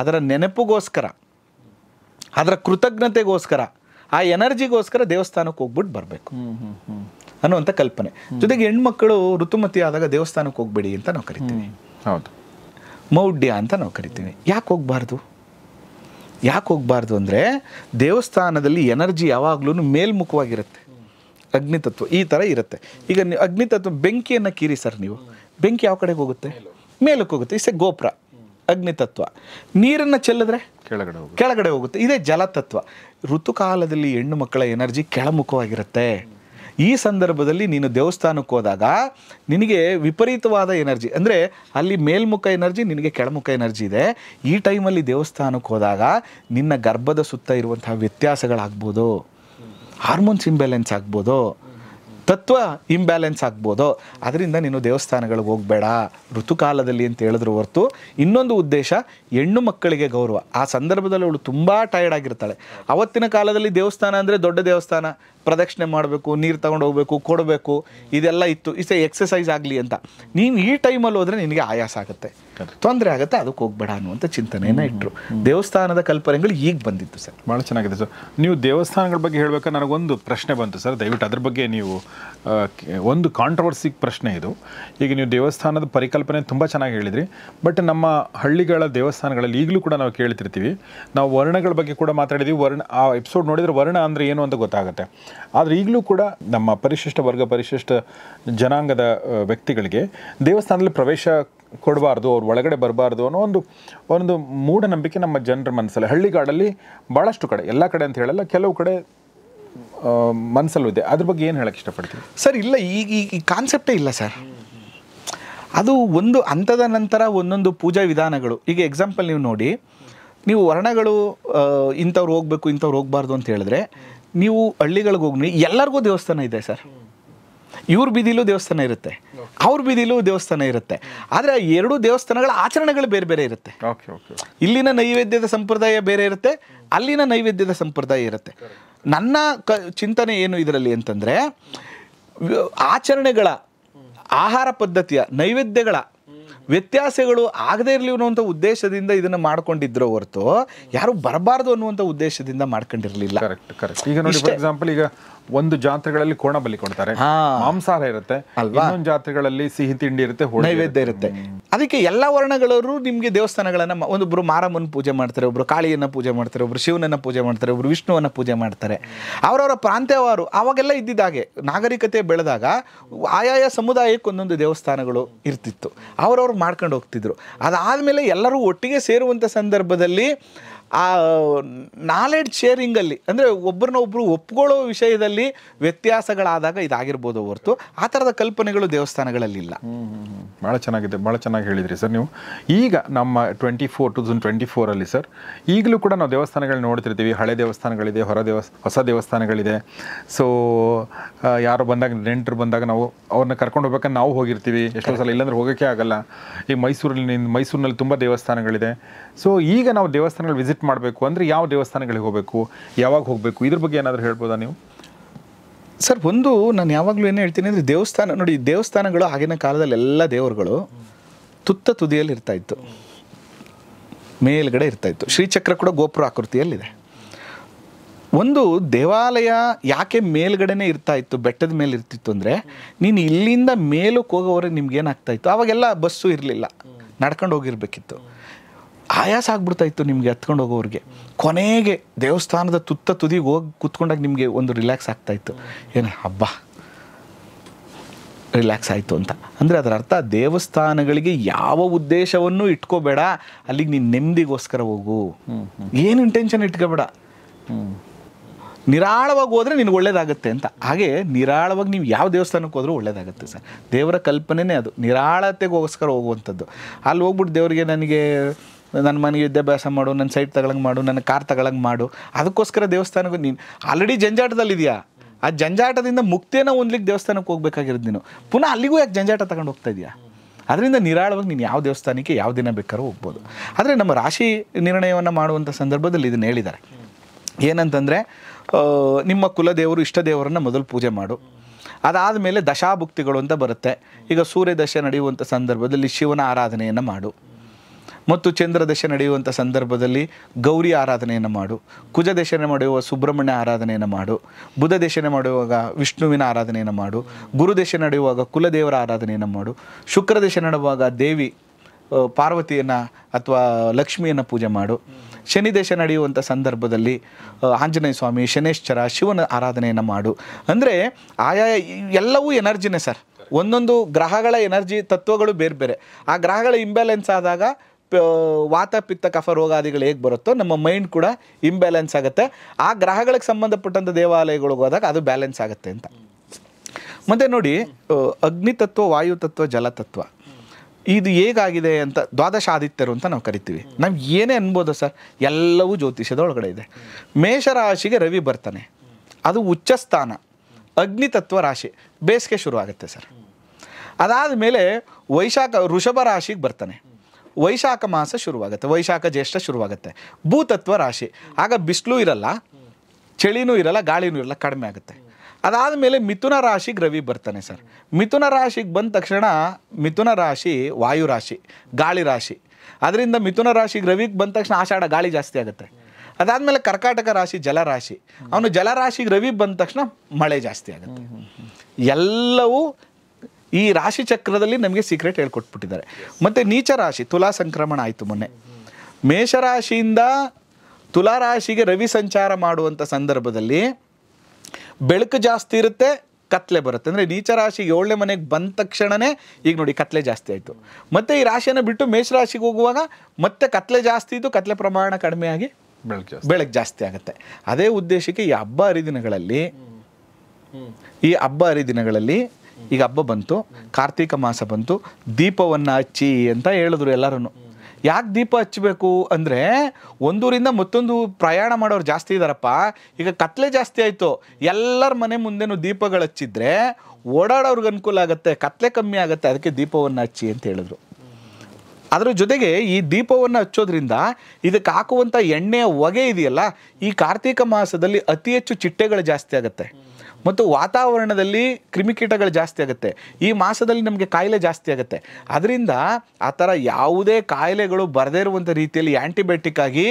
ಅದರ ನೆನಪಿಗೋಸ್ಕರ ಅದರ ಕೃತಜ್ಞತೆಗೋಸ್ಕರ ಆ ಎನರ್ಜಿಗೋಸ್ಕರ ದೇವಸ್ಥಾನಕ್ಕೆ ಹೋಗ್ಬಿಟ್ಟು ಬರಬೇಕು ಅನ್ನುವಂಥ ಕಲ್ಪನೆ ಜೊತೆಗೆ ಹೆಣ್ಮಕ್ಕಳು ಋತುಮತಿ ಆದಾಗ ದೇವಸ್ಥಾನಕ್ಕೆ ಹೋಗ್ಬೇಡಿ ಅಂತ ನಾವು ಕರಿತೀವಿ ಹೌದು ಮೌಢ್ಯ ಅಂತ ನಾವು ಕರಿತೀವಿ ಯಾಕೆ ಹೋಗಬಾರ್ದು ಯಾಕೆ ಹೋಗಬಾರ್ದು ಅಂದರೆ ದೇವಸ್ಥಾನದಲ್ಲಿ ಎನರ್ಜಿ ಯಾವಾಗಲೂ ಮೇಲ್ಮುಖವಾಗಿರುತ್ತೆ ಅಗ್ನಿತತ್ವ ಈ ಥರ ಇರುತ್ತೆ ಈಗ ನೀವು ಅಗ್ನಿತತ್ವ ಬೆಂಕಿಯನ್ನು ಕೀರಿ ಸರ್ ನೀವು ಬೆಂಕಿ ಯಾವ ಕಡೆಗೆ ಹೋಗುತ್ತೆ ಮೇಲಕ್ಕೆ ಹೋಗುತ್ತೆ ಇಸ್ ಎ ಗೋಪುರ ಅಗ್ನಿತತ್ವ ನೀರನ್ನು ಚೆಲ್ಲಿದ್ರೆ ಕೆಳಗಡೆ ಕೆಳಗಡೆ ಹೋಗುತ್ತೆ ಇದೇ ಜಲತತ್ವ ಋತುಕಾಲದಲ್ಲಿ ಹೆಣ್ಣು ಮಕ್ಕಳ ಎನರ್ಜಿ ಕೆಳಮುಖವಾಗಿರುತ್ತೆ ಈ ಸಂದರ್ಭದಲ್ಲಿ ನೀನು ದೇವಸ್ಥಾನಕ್ಕೆ ಹೋದಾಗ ನಿನಗೆ ವಿಪರೀತವಾದ ಎನರ್ಜಿ ಅಂದರೆ ಅಲ್ಲಿ ಮೇಲ್ಮುಖ ಎನರ್ಜಿ ನಿನಗೆ ಕೆಳಮುಖ ಎನರ್ಜಿ ಇದೆ ಈ ಟೈಮಲ್ಲಿ ದೇವಸ್ಥಾನಕ್ಕೆ ಹೋದಾಗ ನಿನ್ನ ಗರ್ಭದ ಸುತ್ತ ಇರುವಂತಹ ವ್ಯತ್ಯಾಸಗಳಾಗ್ಬೋದು ಹಾರ್ಮೋನ್ಸ್ ಇಂಬ್ಯಾಲೆನ್ಸ್ ಆಗ್ಬೋದು ತತ್ವ ಇಂಬ್ಯಾಲೆನ್ಸ್ ಆಗ್ಬೋದು ಅದರಿಂದ ನೀನು ದೇವಸ್ಥಾನಗಳಿಗೆ ಹೋಗ್ಬೇಡ ಋತುಕಾಲದಲ್ಲಿ ಅಂತ ಹೇಳಿದ್ರು ಹೊರತು ಇನ್ನೊಂದು ಉದ್ದೇಶ ಹೆಣ್ಣು ಮಕ್ಕಳಿಗೆ ಗೌರವ ಆ ಸಂದರ್ಭದಲ್ಲಿ ಅವಳು ತುಂಬ ಟೈರ್ಡ್ ಆಗಿರ್ತಾಳೆ ಅವತ್ತಿನ ಕಾಲದಲ್ಲಿ ದೇವಸ್ಥಾನ ಅಂದರೆ ದೊಡ್ಡ ದೇವಸ್ಥಾನ ಪ್ರದಕ್ಷಿಣೆ ಮಾಡಬೇಕು ನೀರು ತಗೊಂಡು ಹೋಗಬೇಕು ಕೊಡಬೇಕು ಇದೆಲ್ಲ ಇತ್ತು ಇಷ್ಟೇ ಎಕ್ಸಸೈಸ್ ಆಗಲಿ ಅಂತ ನೀನು ಈ ಟೈಮಲ್ಲಿ ಹೋದರೆ ನಿನಗೆ ಆಯಾಸ ಆಗುತ್ತೆ ತೊಂದರೆ ಆಗುತ್ತೆ ಅದಕ್ಕೆ ಹೋಗ್ಬೇಡ ಅನ್ನುವಂಥ ಚಿಂತನೆಯನ್ನು ಇಟ್ಟರು ದೇವಸ್ಥಾನದ ಕಲ್ಪನೆಗಳು ಈಗ ಬಂದಿತ್ತು ಸರ್ ಭಾಳ ಚೆನ್ನಾಗಿದೆ ಸರ್ ನೀವು ದೇವಸ್ಥಾನಗಳ ಬಗ್ಗೆ ಹೇಳಬೇಕಾದ್ರೆ ನನಗೊಂದು ಪ್ರಶ್ನೆ ಬಂತು ಸರ್ ದಯವಿಟ್ಟು ಅದ್ರ ಬಗ್ಗೆ ನೀವು ಒಂದು ಕಾಂಟ್ರವರ್ಸಿ ಪ್ರಶ್ನೆ ಇದು ಈಗ ನೀವು ದೇವಸ್ಥಾನದ ಪರಿಕಲ್ಪನೆ ತುಂಬ ಚೆನ್ನಾಗಿ ಹೇಳಿದ್ರಿ ಬಟ್ ನಮ್ಮ ಹಳ್ಳಿಗಳ ದೇವಸ್ಥಾನಗಳಲ್ಲಿ ಈಗಲೂ ಕೂಡ ನಾವು ಕೇಳ್ತಿರ್ತೀವಿ ನಾವು ವರ್ಣಗಳ ಬಗ್ಗೆ ಕೂಡ ಮಾತಾಡಿದ್ದೀವಿ ವರ್ಣ ಆ ಎಪಿಸೋಡ್ ನೋಡಿದರೆ ವರ್ಣ ಅಂದರೆ ಏನು ಅಂತ ಗೊತ್ತಾಗುತ್ತೆ ಆದರೆ ಈಗಲೂ ಕೂಡ ನಮ್ಮ ಪರಿಶಿಷ್ಟ ವರ್ಗ ಪರಿಶಿಷ್ಟ ಜನಾಂಗದ ವ್ಯಕ್ತಿಗಳಿಗೆ ದೇವಸ್ಥಾನದಲ್ಲಿ ಪ್ರವೇಶ ಕೊಡಬಾರ್ದು ಅವ್ರು ಒಳಗಡೆ ಬರಬಾರ್ದು ಅನ್ನೋ ಒಂದು ಒಂದು ಮೂಢನಂಬಿಕೆ ನಮ್ಮ ಜನರ ಮನಸ್ಸಲ್ಲಿ ಹಳ್ಳಿಗಾಡಲ್ಲಿ ಭಾಳಷ್ಟು ಕಡೆ ಎಲ್ಲ ಕಡೆ ಅಂತ ಹೇಳಲ್ಲ ಕೆಲವು ಕಡೆ ಮನಸ್ಸಲ್ಲೂ ಇದೆ ಅದ್ರ ಬಗ್ಗೆ ಏನು ಹೇಳಕ್ಕೆ ಇಷ್ಟಪಡ್ತೀವಿ ಸರ್ ಇಲ್ಲ ಈಗ ಈ ಕಾನ್ಸೆಪ್ಟೇ ಇಲ್ಲ ಸರ್ ಅದು ಒಂದು ಹಂತದ ನಂತರ ಒಂದೊಂದು ಪೂಜಾ ವಿಧಾನಗಳು ಈಗ ಎಕ್ಸಾಂಪಲ್ ನೀವು ನೋಡಿ ನೀವು ವರ್ಣಗಳು ಇಂಥವ್ರು ಹೋಗಬೇಕು ಇಂಥವ್ರು ಹೋಗಬಾರ್ದು ಅಂತ ಹೇಳಿದ್ರೆ ನೀವು ಹಳ್ಳಿಗಳಿಗೆ ಹೋಗಿ ಎಲ್ಲರಿಗೂ ದೇವಸ್ಥಾನ ಇದೆ ಸರ್ ಇವ್ರ ಬೀದಿಲೂ ದೇವಸ್ಥಾನ ಇರುತ್ತೆ ಅವ್ರ ಬೀದಿಲೂ ದೇವಸ್ಥಾನ ಇರುತ್ತೆ ಆದರೆ ಎರಡೂ ದೇವಸ್ಥಾನಗಳ ಆಚರಣೆಗಳು ಬೇರೆ ಬೇರೆ ಇರುತ್ತೆ ಇಲ್ಲಿನ ನೈವೇದ್ಯದ ಸಂಪ್ರದಾಯ ಬೇರೆ ಇರುತ್ತೆ ಅಲ್ಲಿನ ನೈವೇದ್ಯದ ಸಂಪ್ರದಾಯ ಇರುತ್ತೆ ನನ್ನ ಕ ಚಿಂತನೆ ಏನು ಇದರಲ್ಲಿ ಅಂತಂದರೆ ಆಚರಣೆಗಳ ಆಹಾರ ಪದ್ಧತಿಯ ನೈವೇದ್ಯಗಳ ವ್ಯತ್ಯಾಸಗಳು ಆಗದೇ ಇರಲಿ ಅನ್ನುವಂಥ ಉದ್ದೇಶದಿಂದ ಇದನ್ನು ಮಾಡ್ಕೊಂಡಿದ್ರೋ ಹೊರತು ಯಾರು ಬರಬಾರ್ದು ಅನ್ನುವಂಥ ಉದ್ದೇಶದಿಂದ ಮಾಡ್ಕೊಂಡಿರಲಿಲ್ಲ ಕರೆಕ್ಟ್ ಕರೆಕ್ಟ್ ಈಗ ನೋಡಿ ಫಾರ್ ಎಕ್ಸಾಂಪಲ್ ಈಗ ಒಂದು ಜಾತ್ರೆಗಳಲ್ಲಿ ಕೋಣ ಬಲಿ ಕೊಡ್ತಾರೆ ಮಾಂಸಾಹಾರ ಇರುತ್ತೆ ಅಲ್ವಾ ಜಾತ್ರೆಗಳಲ್ಲಿ ಸಿಹಿ ತಿಂಡಿ ಇರುತ್ತೆ ನೈವೇದ್ಯ ಇರುತ್ತೆ ಅದಕ್ಕೆ ಎಲ್ಲ ವರ್ಣಗಳವರು ನಿಮಗೆ ದೇವಸ್ಥಾನಗಳನ್ನು ಒಂದೊಬ್ಬರು ಮಾರಮ್ಮನ ಪೂಜೆ ಮಾಡ್ತಾರೆ ಒಬ್ಬರು ಕಾಳಿಯನ್ನು ಪೂಜೆ ಮಾಡ್ತಾರೆ ಒಬ್ಬರು ಶಿವನನ್ನು ಪೂಜೆ ಮಾಡ್ತಾರೆ ಒಬ್ಬರು ವಿಷ್ಣುವನ್ನು ಪೂಜೆ ಮಾಡ್ತಾರೆ ಅವರವರ ಪ್ರಾಂತ್ಯವಾರು ಆವಾಗೆಲ್ಲ ಇದ್ದಿದ್ದಾಗೆ ನಾಗರಿಕತೆ ಬೆಳೆದಾಗ ಆಯಾಯ ಸಮುದಾಯಕ್ಕೆ ಒಂದೊಂದು ದೇವಸ್ಥಾನಗಳು ಇರ್ತಿತ್ತು ಅವರವ್ರು ಮಾಡ್ಕೊಂಡು ಹೋಗ್ತಿದ್ರು ಅದಾದಮೇಲೆ ಎಲ್ಲರೂ ಒಟ್ಟಿಗೆ ಸೇರುವಂಥ ಸಂದರ್ಭದಲ್ಲಿ ಆ ನಾಲೆಡ್ಜ್ ಶೇರಿಂಗಲ್ಲಿ ಅಂದರೆ ಒಬ್ಬರು ಒಪ್ಕೊಳ್ಳೋ ವಿಷಯದಲ್ಲಿ ವ್ಯತ್ಯಾಸಗಳಾದಾಗ ಇದಾಗಿರ್ಬೋದು ಹೊರತು ಆ ಥರದ ಕಲ್ಪನೆಗಳು ದೇವಸ್ಥಾನಗಳಲ್ಲಿ ಇಲ್ಲ ಭಾಳ ಚೆನ್ನಾಗಿದೆ ಭಾಳ ಚೆನ್ನಾಗಿ ಹೇಳಿದ್ರಿ ಸರ್ ನೀವು ಈಗ ನಮ್ಮ twenty four two thousand twenty ಫೋರಲ್ಲಿ ಸರ್ ಈಗಲೂ ಕೂಡ ನಾವು ದೇವಸ್ಥಾನಗಳು ನೋಡ್ತಿರ್ತೀವಿ ಹಳೆ ದೇವಸ್ಥಾನಗಳಿದೆ ಹೊರ ದೇವಸ್ ಹೊಸ ದೇವಸ್ಥಾನಗಳಿದೆ ಸೊ ಯಾರು ಬಂದಾಗ ನೆಂಟರು ಬಂದಾಗ ನಾವು ಅವ್ರನ್ನ ಕರ್ಕೊಂಡು ಹೋಗ್ಬೇಕಂದ್ರೆ ನಾವು ಹೋಗಿರ್ತೀವಿ ಎಷ್ಟೋ ಸಲ ಇಲ್ಲಾಂದ್ರೆ ಹೋಗೋಕ್ಕೆ ಆಗಲ್ಲ ಈ ಮೈಸೂರಲ್ಲಿ ಮೈಸೂರಿನಲ್ಲಿ ತುಂಬ ದೇವಸ್ಥಾನಗಳಿದೆ ಸೊ ಈಗ ನಾವು ದೇವಸ್ಥಾನಗಳು ವಿಸಿಟ್ ಮಾಡಬೇಕು ಅಂದರೆ ಯಾವ ದೇವಸ್ಥಾನಗಳಿಗೆ ಹೋಗಬೇಕು ಯಾವಾಗ ಹೋಗಬೇಕು ಇದ್ರ ಬಗ್ಗೆ ಏನಾದರೂ ಹೇಳ್ಬೋದಾ ನೀವು ಸರ್ ಒಂದು ನಾನು ಯಾವಾಗಲೂ ಏನು ಹೇಳ್ತೀನಿ ಅಂದರೆ ದೇವಸ್ಥಾನ ನೋಡಿ ದೇವಸ್ಥಾನಗಳು ಆಗಿನ ಕಾಲದಲ್ಲಿ ಎಲ್ಲ ದೇವರುಗಳು ತುತ್ತ ತುದಿಯಲ್ಲಿ ಇರ್ತಾ ಇತ್ತು ಮೇಲ್ಗಡೆ ಇರ್ತಾ ಇತ್ತು ಶ್ರೀಚಕ್ರ ಕೂಡ ಗೋಪುರ ಆಕೃತಿಯಲ್ಲಿದೆ ಒಂದು ದೇವಾಲಯ ಯಾಕೆ ಮೇಲ್ಗಡೆನೆ ಇರ್ತಾ ಇತ್ತು ಬೆಟ್ಟದ ಮೇಲೆ ಇರ್ತಿತ್ತು ಅಂದರೆ ನೀನು ಇಲ್ಲಿಂದ ಮೇಲಕ್ಕೆ ನಿಮ್ಗೆ ಏನಾಗ್ತಾ ಇತ್ತು ಆವಾಗೆಲ್ಲ ಬಸ್ಸು ಇರಲಿಲ್ಲ ನಡ್ಕೊಂಡು ಹೋಗಿರ್ಬೇಕಿತ್ತು ಆಯಾಸ ಆಗ್ಬಿಡ್ತಾ ಇತ್ತು ನಿಮಗೆ ಹತ್ಕೊಂಡು ಹೋಗೋರಿಗೆ ಕೊನೆಗೆ ದೇವಸ್ಥಾನದ ತುತ್ತ ತುದಿಗೆ ಹೋಗಿ ಕುತ್ಕೊಂಡಾಗ ನಿಮಗೆ ಒಂದು ರಿಲ್ಯಾಕ್ಸ್ ಆಗ್ತಾಯಿತ್ತು ಏನು ಹಬ್ಬ ರಿಲ್ಯಾಕ್ಸ್ ಆಯಿತು ಅಂತ ಅಂದರೆ ಅದರ ಅರ್ಥ ದೇವಸ್ಥಾನಗಳಿಗೆ ಯಾವ ಉದ್ದೇಶವನ್ನು ಇಟ್ಕೋಬೇಡ ಅಲ್ಲಿಗೆ ನೀನು ನೆಮ್ಮದಿಗೋಸ್ಕರ ಹೋಗು ಏನು ಇಂಟೆನ್ಷನ್ ಇಟ್ಕೋಬೇಡ ನಿರಾಳವಾಗಿ ಹೋದರೆ ನಿನಗೆ ಒಳ್ಳೇದಾಗುತ್ತೆ ಅಂತ ಹಾಗೆ ನಿರಾಳವಾಗಿ ನೀವು ಯಾವ ದೇವಸ್ಥಾನಕ್ಕೆ ಹೋದರೂ ಒಳ್ಳೇದಾಗುತ್ತೆ ಸರ್ ದೇವರ ಕಲ್ಪನೆನೇ ಅದು ನಿರಾಳತೆಗೋಸ್ಕರ ಹೋಗುವಂಥದ್ದು ಅಲ್ಲಿ ಹೋಗ್ಬಿಟ್ಟು ದೇವರಿಗೆ ನನಗೆ ನನ್ನ ಮನೆಗೆ ವಿದ್ಯಾಭ್ಯಾಸ ಮಾಡು ನನ್ನ ಸೈಟ್ ತಗೊಳಂಗೆ ಮಾಡು ನನ್ನ ಕಾರ್ ತಗೊಳಂಗೆ ಮಾಡು ಅದಕ್ಕೋಸ್ಕರ ದೇವಸ್ಥಾನಕ್ಕೆ ನೀನು ಆಲ್ರೆಡಿ ಜಂಜಾಟದಲ್ಲಿದೆಯಾ ಆ ಜಂಜಾಟದಿಂದ ಮುಕ್ತೇನ ಹೊಂದ್ಲಿಕ್ಕೆ ದೇವಸ್ಥಾನಕ್ಕೆ ಹೋಗ್ಬೇಕಾಗಿರೋದು ನೀನು ಪುನಃ ಅಲ್ಲಿಗೂ ಯಾಕೆ ಜಂಜಾಟ ತಗೊಂಡು ಹೋಗ್ತಾ ಇದೆಯಾ ಅದರಿಂದ ನಿರಾಳವಾಗಿ ನೀನು ಯಾವ ದೇವಸ್ಥಾನಕ್ಕೆ ಯಾವ ದಿನ ಬೇಕಾದ್ರೂ ಹೋಗ್ಬೋದು ಆದರೆ ನಮ್ಮ ರಾಶಿ ನಿರ್ಣಯವನ್ನು ಮಾಡುವಂಥ ಸಂದರ್ಭದಲ್ಲಿ ಇದನ್ನು ಹೇಳಿದ್ದಾರೆ ಏನಂತಂದರೆ ನಿಮ್ಮ ಕುಲದೇವರು ಇಷ್ಟ ದೇವರನ್ನು ಮೊದಲು ಪೂಜೆ ಮಾಡು ಅದಾದ ಮೇಲೆ ದಶಾಭುಕ್ತಿಗಳು ಅಂತ ಬರುತ್ತೆ ಈಗ ಸೂರ್ಯದಶೆ ನಡೆಯುವಂಥ ಸಂದರ್ಭದಲ್ಲಿ ಶಿವನ ಆರಾಧನೆಯನ್ನು ಮಾಡು ಮತ್ತು ಚಂದ್ರ ದಶೆ ನಡೆಯುವಂಥ ಸಂದರ್ಭದಲ್ಲಿ ಗೌರಿ ಆರಾಧನೆಯನ್ನು ಮಾಡು ಕುಜ ದಶೆಯನ್ನು ಮಾಡುವ ಸುಬ್ರಹ್ಮಣ್ಯ ಆರಾಧನೆಯನ್ನು ಮಾಡು ಬುಧ ದಶೆಯನ್ನು ಮಾಡುವಾಗ ವಿಷ್ಣುವಿನ ಆರಾಧನೆಯನ್ನು ಮಾಡು ಗುರು ದಶೆ ನಡೆಯುವಾಗ ಕುಲದೇವರ ಆರಾಧನೆಯನ್ನು ಮಾಡು ಶುಕ್ರ ದಶೆ ನಡೆಯುವಾಗ ದೇವಿ ಪಾರ್ವತಿಯನ್ನು ಅಥವಾ ಲಕ್ಷ್ಮಿಯನ್ನು ಪೂಜೆ ಮಾಡು ಶನಿ ದೇಶ ನಡೆಯುವಂಥ ಸಂದರ್ಭದಲ್ಲಿ ಆಂಜನೇಯ ಸ್ವಾಮಿ ಶನೇಶ್ವರ ಶಿವನ ಆರಾಧನೆಯನ್ನು ಮಾಡು ಅಂದರೆ ಆಯಾ ಎಲ್ಲವೂ ಎನರ್ಜಿನೇ ಸರ್ ಒಂದೊಂದು ಗ್ರಹಗಳ ಎನರ್ಜಿ ತತ್ವಗಳು ಬೇರೆ ಬೇರೆ ಆ ಗ್ರಹಗಳ ಇಂಬ್ಯಾಲೆನ್ಸ್ ಆದಾಗ ವಾತ ಪಿತ್ತ ಕಫ ರೋಗಾದಿಗಳು ಹೇಗೆ ಬರುತ್ತೋ ನಮ್ಮ ಮೈಂಡ್ ಕೂಡ ಇಂಬ್ಯಾಲೆನ್ಸ್ ಆಗುತ್ತೆ ಆ ಗ್ರಹಗಳಿಗೆ ಸಂಬಂಧಪಟ್ಟಂಥ ದೇವಾಲಯಗಳಿಗೆ ಹೋದಾಗ ಅದು ಬ್ಯಾಲೆನ್ಸ್ ಆಗುತ್ತೆ ಅಂತ ಮತ್ತೆ ನೋಡಿ ಅಗ್ನಿತತ್ವ ವಾಯುತತ್ವ ಜಲತತ್ವ ಇದು ಹೇಗಾಗಿದೆ ಅಂತ ದ್ವಾದಶ ಆದಿತ್ಯರು ಅಂತ ನಾವು ಕರಿತೀವಿ ನಮ್ಗೆ ಏನೇ ಅನ್ಬೋದು ಸರ್ ಎಲ್ಲವೂ ಜ್ಯೋತಿಷ್ಯದ ಒಳಗಡೆ ಇದೆ ಮೇಷರಾಶಿಗೆ ರವಿ ಬರ್ತಾನೆ ಅದು ಉಚ್ಚಸ್ಥಾನ ಅಗ್ನಿತತ್ವ ರಾಶಿ ಬೇಸಿಗೆ ಶುರು ಆಗುತ್ತೆ ಸರ್ ಅದಾದ ಮೇಲೆ ವೈಶಾಖ ವೃಷಭ ರಾಶಿಗೆ ಬರ್ತಾನೆ ವೈಶಾಖ ಮಾಸ ಶುರುವಾಗುತ್ತೆ ವೈಶಾಖ ಜ್ಯೇಷ್ಠ ಶುರುವಾಗುತ್ತೆ ಭೂತತ್ವ ರಾಶಿ ಆಗ ಬಿಸಿಲು ಇರಲ್ಲ ಚಳಿನೂ ಇರಲ್ಲ ಗಾಳಿನೂ ಇರಲ್ಲ ಕಡಿಮೆ ಆಗುತ್ತೆ ಅದಾದ ಮೇಲೆ ಮಿಥುನ ರಾಶಿಗೆ ರವಿ ಬರ್ತಾನೆ ಸರ್ ಮಿಥುನ ರಾಶಿಗೆ ಬಂದ ತಕ್ಷಣ ಮಿಥುನ ರಾಶಿ ವಾಯು ರಾಶಿ ಗಾಳಿ ರಾಶಿ ಅದರಿಂದ ಮಿಥುನ ರಾಶಿಗೆ ರವಿಗೆ ಬಂದ ತಕ್ಷಣ ಆಷಾಢ ಗಾಳಿ ಜಾಸ್ತಿ ಆಗುತ್ತೆ ಅದಾದಮೇಲೆ ಕರ್ಕಾಟಕ ರಾಶಿ ಜಲರಾಶಿ ಅವನು ಜಲರಾಶಿಗೆ ರವಿ ಬಂದ ತಕ್ಷಣ ಮಳೆ ಜಾಸ್ತಿ ಆಗುತ್ತೆ ಎಲ್ಲವೂ ಈ ರಾಶಿ ಚಕ್ರದಲ್ಲಿ ನಮಗೆ ಸೀಕ್ರೆಟ್ ಹೇಳ್ಕೊಟ್ಬಿಟ್ಟಿದ್ದಾರೆ ಮತ್ತು ನೀಚ ರಾಶಿ ತುಲಾ ಸಂಕ್ರಮಣ ಆಯಿತು ಮೊನ್ನೆ ಮೇಷರಾಶಿಯಿಂದ ತುಲಾ ರಾಶಿಗೆ ರವಿ ಸಂಚಾರ ಮಾಡುವಂಥ ಸಂದರ್ಭದಲ್ಲಿ ಬೆಳಕು ಜಾಸ್ತಿ ಇರುತ್ತೆ ಕತ್ಲೆ ಬರುತ್ತೆ ಅಂದರೆ ನೀಚ ರಾಶಿಗೆ ಏಳನೇ ಮನೆಗೆ ಬಂದ ತಕ್ಷಣವೇ ಈಗ ನೋಡಿ ಕತ್ಲೆ ಜಾಸ್ತಿ ಆಯಿತು ಮತ್ತು ಈ ರಾಶಿಯನ್ನು ಬಿಟ್ಟು ಮೇಷರಾಶಿಗೆ ಹೋಗುವಾಗ ಮತ್ತೆ ಕತ್ಲೆ ಜಾಸ್ತಿ ಇದ್ದು ಕತ್ಲೆ ಪ್ರಮಾಣ ಕಡಿಮೆಯಾಗಿ ಬೆಳಕು ಬೆಳಕು ಜಾಸ್ತಿ ಆಗುತ್ತೆ ಅದೇ ಉದ್ದೇಶಕ್ಕೆ ಈ ಹಬ್ಬ ಹರಿದಿನಗಳಲ್ಲಿ ಈ ಹಬ್ಬ ಹರಿದಿನಗಳಲ್ಲಿ ಈಗ ಹಬ್ಬ ಬಂತು ಕಾರ್ತೀಕ ಮಾಸ ಬಂತು ದೀಪವನ್ನು ಹಚ್ಚಿ ಅಂತ ಹೇಳಿದ್ರು ಎಲ್ಲರೂ ಯಾಕೆ ದೀಪ ಹಚ್ಚಬೇಕು ಅಂದರೆ ಒಂದೂರಿಂದ ಮತ್ತೊಂದು ಪ್ರಯಾಣ ಮಾಡೋರು ಜಾಸ್ತಿ ಇದ್ದಾರಪ್ಪ ಈಗ ಕತ್ಲೆ ಜಾಸ್ತಿ ಆಯಿತು ಎಲ್ಲರ ಮನೆ ಮುಂದೆನೂ ದೀಪಗಳು ಹಚ್ಚಿದ್ರೆ ಓಡಾಡೋರ್ಗೆ ಅನುಕೂಲ ಆಗುತ್ತೆ ಕತ್ಲೆ ಕಮ್ಮಿ ಆಗುತ್ತೆ ಅದಕ್ಕೆ ದೀಪವನ್ನು ಹಚ್ಚಿ ಅಂತ ಹೇಳಿದ್ರು ಅದರ ಜೊತೆಗೆ ಈ ದೀಪವನ್ನು ಹಚ್ಚೋದ್ರಿಂದ ಇದಕ್ಕೆ ಹಾಕುವಂಥ ಎಣ್ಣೆಯ ಹೊಗೆ ಇದೆಯಲ್ಲ ಈ ಕಾರ್ತೀಕ ಮಾಸದಲ್ಲಿ ಅತಿ ಹೆಚ್ಚು ಚಿಟ್ಟೆಗಳು ಜಾಸ್ತಿ ಆಗುತ್ತೆ ಮತ್ತು ವಾತಾವರಣದಲ್ಲಿ ಕ್ರಿಮಿಕೀಟಗಳು ಜಾಸ್ತಿ ಆಗುತ್ತೆ ಈ ಮಾಸದಲ್ಲಿ ನಮಗೆ ಕಾಯಿಲೆ ಜಾಸ್ತಿ ಆಗುತ್ತೆ ಅದರಿಂದ ಆ ಥರ ಯಾವುದೇ ಕಾಯಿಲೆಗಳು ಬರದೇ ಇರುವಂಥ ರೀತಿಯಲ್ಲಿ ಆ್ಯಂಟಿಬಯೋಟಿಕ್ ಆಗಿ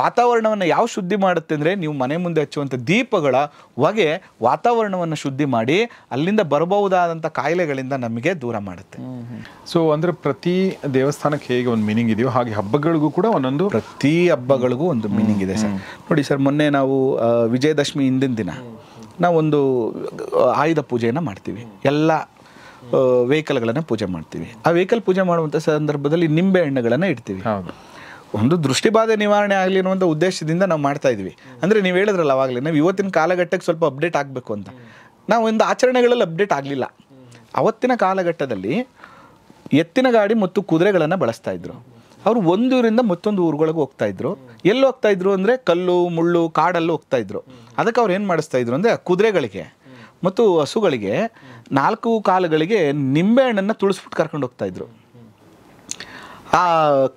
ವಾತಾವರಣವನ್ನು ಯಾವ ಶುದ್ಧಿ ಮಾಡುತ್ತೆ ಅಂದರೆ ನೀವು ಮನೆ ಮುಂದೆ ಹಚ್ಚುವಂಥ ದೀಪಗಳ ಹೊಗೆ ವಾತಾವರಣವನ್ನು ಶುದ್ಧಿ ಮಾಡಿ ಅಲ್ಲಿಂದ ಬರಬಹುದಾದಂಥ ಕಾಯಿಲೆಗಳಿಂದ ನಮಗೆ ದೂರ ಮಾಡುತ್ತೆ ಸೊ ಅಂದರೆ ಪ್ರತಿ ದೇವಸ್ಥಾನಕ್ಕೆ ಹೇಗೆ ಒಂದು ಮೀನಿಂಗ್ ಇದೆಯೋ ಹಾಗೆ ಹಬ್ಬಗಳಿಗೂ ಕೂಡ ಒಂದೊಂದು ಪ್ರತಿ ಹಬ್ಬಗಳಿಗೂ ಒಂದು ಮೀನಿಂಗ್ ಇದೆ ಸರ್ ನೋಡಿ ಸರ್ ಮೊನ್ನೆ ನಾವು ವಿಜಯದಶಮಿ ಹಿಂದಿನ ದಿನ ನಾವೊಂದು ಆಯುಧ ಪೂಜೆಯನ್ನು ಮಾಡ್ತೀವಿ ಎಲ್ಲ ವೆಹಿಕಲ್ಗಳನ್ನು ಪೂಜೆ ಮಾಡ್ತೀವಿ ಆ ವೆಹಿಕಲ್ ಪೂಜೆ ಮಾಡುವಂಥ ಸಂದರ್ಭದಲ್ಲಿ ನಿಂಬೆ ಹಣ್ಣುಗಳನ್ನು ಇಡ್ತೀವಿ ಒಂದು ದೃಷ್ಟಿಬಾಧೆ ನಿವಾರಣೆ ಆಗಲಿ ಅನ್ನುವಂಥ ಉದ್ದೇಶದಿಂದ ನಾವು ಮಾಡ್ತಾ ಇದ್ವಿ ಅಂದರೆ ನೀವು ಹೇಳಿದ್ರಲ್ಲ ಅವಾಗಲೇ ನಾವು ಇವತ್ತಿನ ಕಾಲಘಟ್ಟಕ್ಕೆ ಸ್ವಲ್ಪ ಅಪ್ಡೇಟ್ ಆಗಬೇಕು ಅಂತ ನಾವು ಒಂದು ಆಚರಣೆಗಳಲ್ಲಿ ಅಪ್ಡೇಟ್ ಆಗಲಿಲ್ಲ ಅವತ್ತಿನ ಕಾಲಘಟ್ಟದಲ್ಲಿ ಎತ್ತಿನ ಗಾಡಿ ಮತ್ತು ಕುದುರೆಗಳನ್ನು ಬಳಸ್ತಾ ಇದ್ರು ಅವರು ಒಂದೂರಿಂದ ಮತ್ತೊಂದು ಊರುಗಳಿಗೆ ಹೋಗ್ತಾ ಇದ್ರು ಎಲ್ಲಿ ಹೋಗ್ತಾ ಇದ್ರು ಅಂದರೆ ಕಲ್ಲು ಮುಳ್ಳು ಕಾಡಲ್ಲೂ ಹೋಗ್ತಾ ಇದ್ರು ಅದಕ್ಕೆ ಅವ್ರು ಏನು ಮಾಡಿಸ್ತಾ ಇದ್ರು ಅಂದರೆ ಕುದುರೆಗಳಿಗೆ ಮತ್ತು ಹಸುಗಳಿಗೆ ನಾಲ್ಕು ಕಾಲುಗಳಿಗೆ ಹಣ್ಣನ್ನು ತುಳಿಸ್ಬಿಟ್ಟು ಕರ್ಕೊಂಡು ಹೋಗ್ತಾ ಇದ್ರು ಆ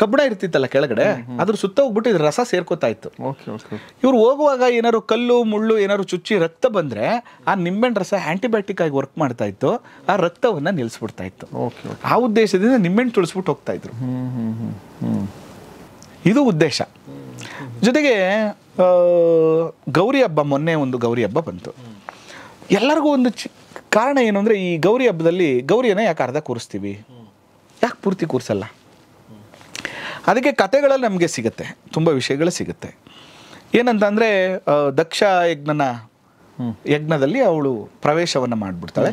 ಕಬ್ಬಿಣ ಇರ್ತಿತ್ತಲ್ಲ ಕೆಳಗಡೆ ಅದ್ರ ಸುತ್ತ ಹೋಗ್ಬಿಟ್ಟು ಇದ್ರ ರಸ ಸೇರ್ಕೋತಾ ಇತ್ತು ಇವ್ರು ಹೋಗುವಾಗ ಏನಾದ್ರು ಕಲ್ಲು ಮುಳ್ಳು ಏನಾದ್ರು ಚುಚ್ಚಿ ರಕ್ತ ಬಂದ್ರೆ ಆ ನಿಂಬೆಹಣ್ಣು ರಸ ಆಂಟಿಬಯೋಟಿಕ್ ಆಗಿ ವರ್ಕ್ ಮಾಡ್ತಾ ಇತ್ತು ಆ ರಕ್ತವನ್ನ ನಿಲ್ಲಿಸ್ಬಿಡ್ತಾ ಇತ್ತು ಆ ಉದ್ದೇಶದಿಂದ ನಿಂಬೆಹಣ್ಣು ತುಳಿಸ್ಬಿಟ್ಟು ಹೋಗ್ತಾ ಇದ್ರು ಇದು ಉದ್ದೇಶ ಜೊತೆಗೆ ಗೌರಿ ಹಬ್ಬ ಮೊನ್ನೆ ಒಂದು ಗೌರಿ ಹಬ್ಬ ಬಂತು ಎಲ್ಲರಿಗೂ ಒಂದು ಚಿ ಕಾರಣ ಏನು ಅಂದ್ರೆ ಈ ಗೌರಿ ಹಬ್ಬದಲ್ಲಿ ಗೌರಿಯನ್ನು ಯಾಕೆ ಅರ್ಧ ಕೂರಿಸ್ತೀವಿ ಯಾಕೆ ಪೂರ್ತಿ ಕೂರಿಸಲ್ಲ ಅದಕ್ಕೆ ಕತೆಗಳಲ್ಲಿ ನಮಗೆ ಸಿಗುತ್ತೆ ತುಂಬ ವಿಷಯಗಳು ಸಿಗುತ್ತೆ ಏನಂತಂದರೆ ದಕ್ಷ ಯಜ್ಞನ ಯಜ್ಞದಲ್ಲಿ ಅವಳು ಪ್ರವೇಶವನ್ನು ಮಾಡಿಬಿಡ್ತಾಳೆ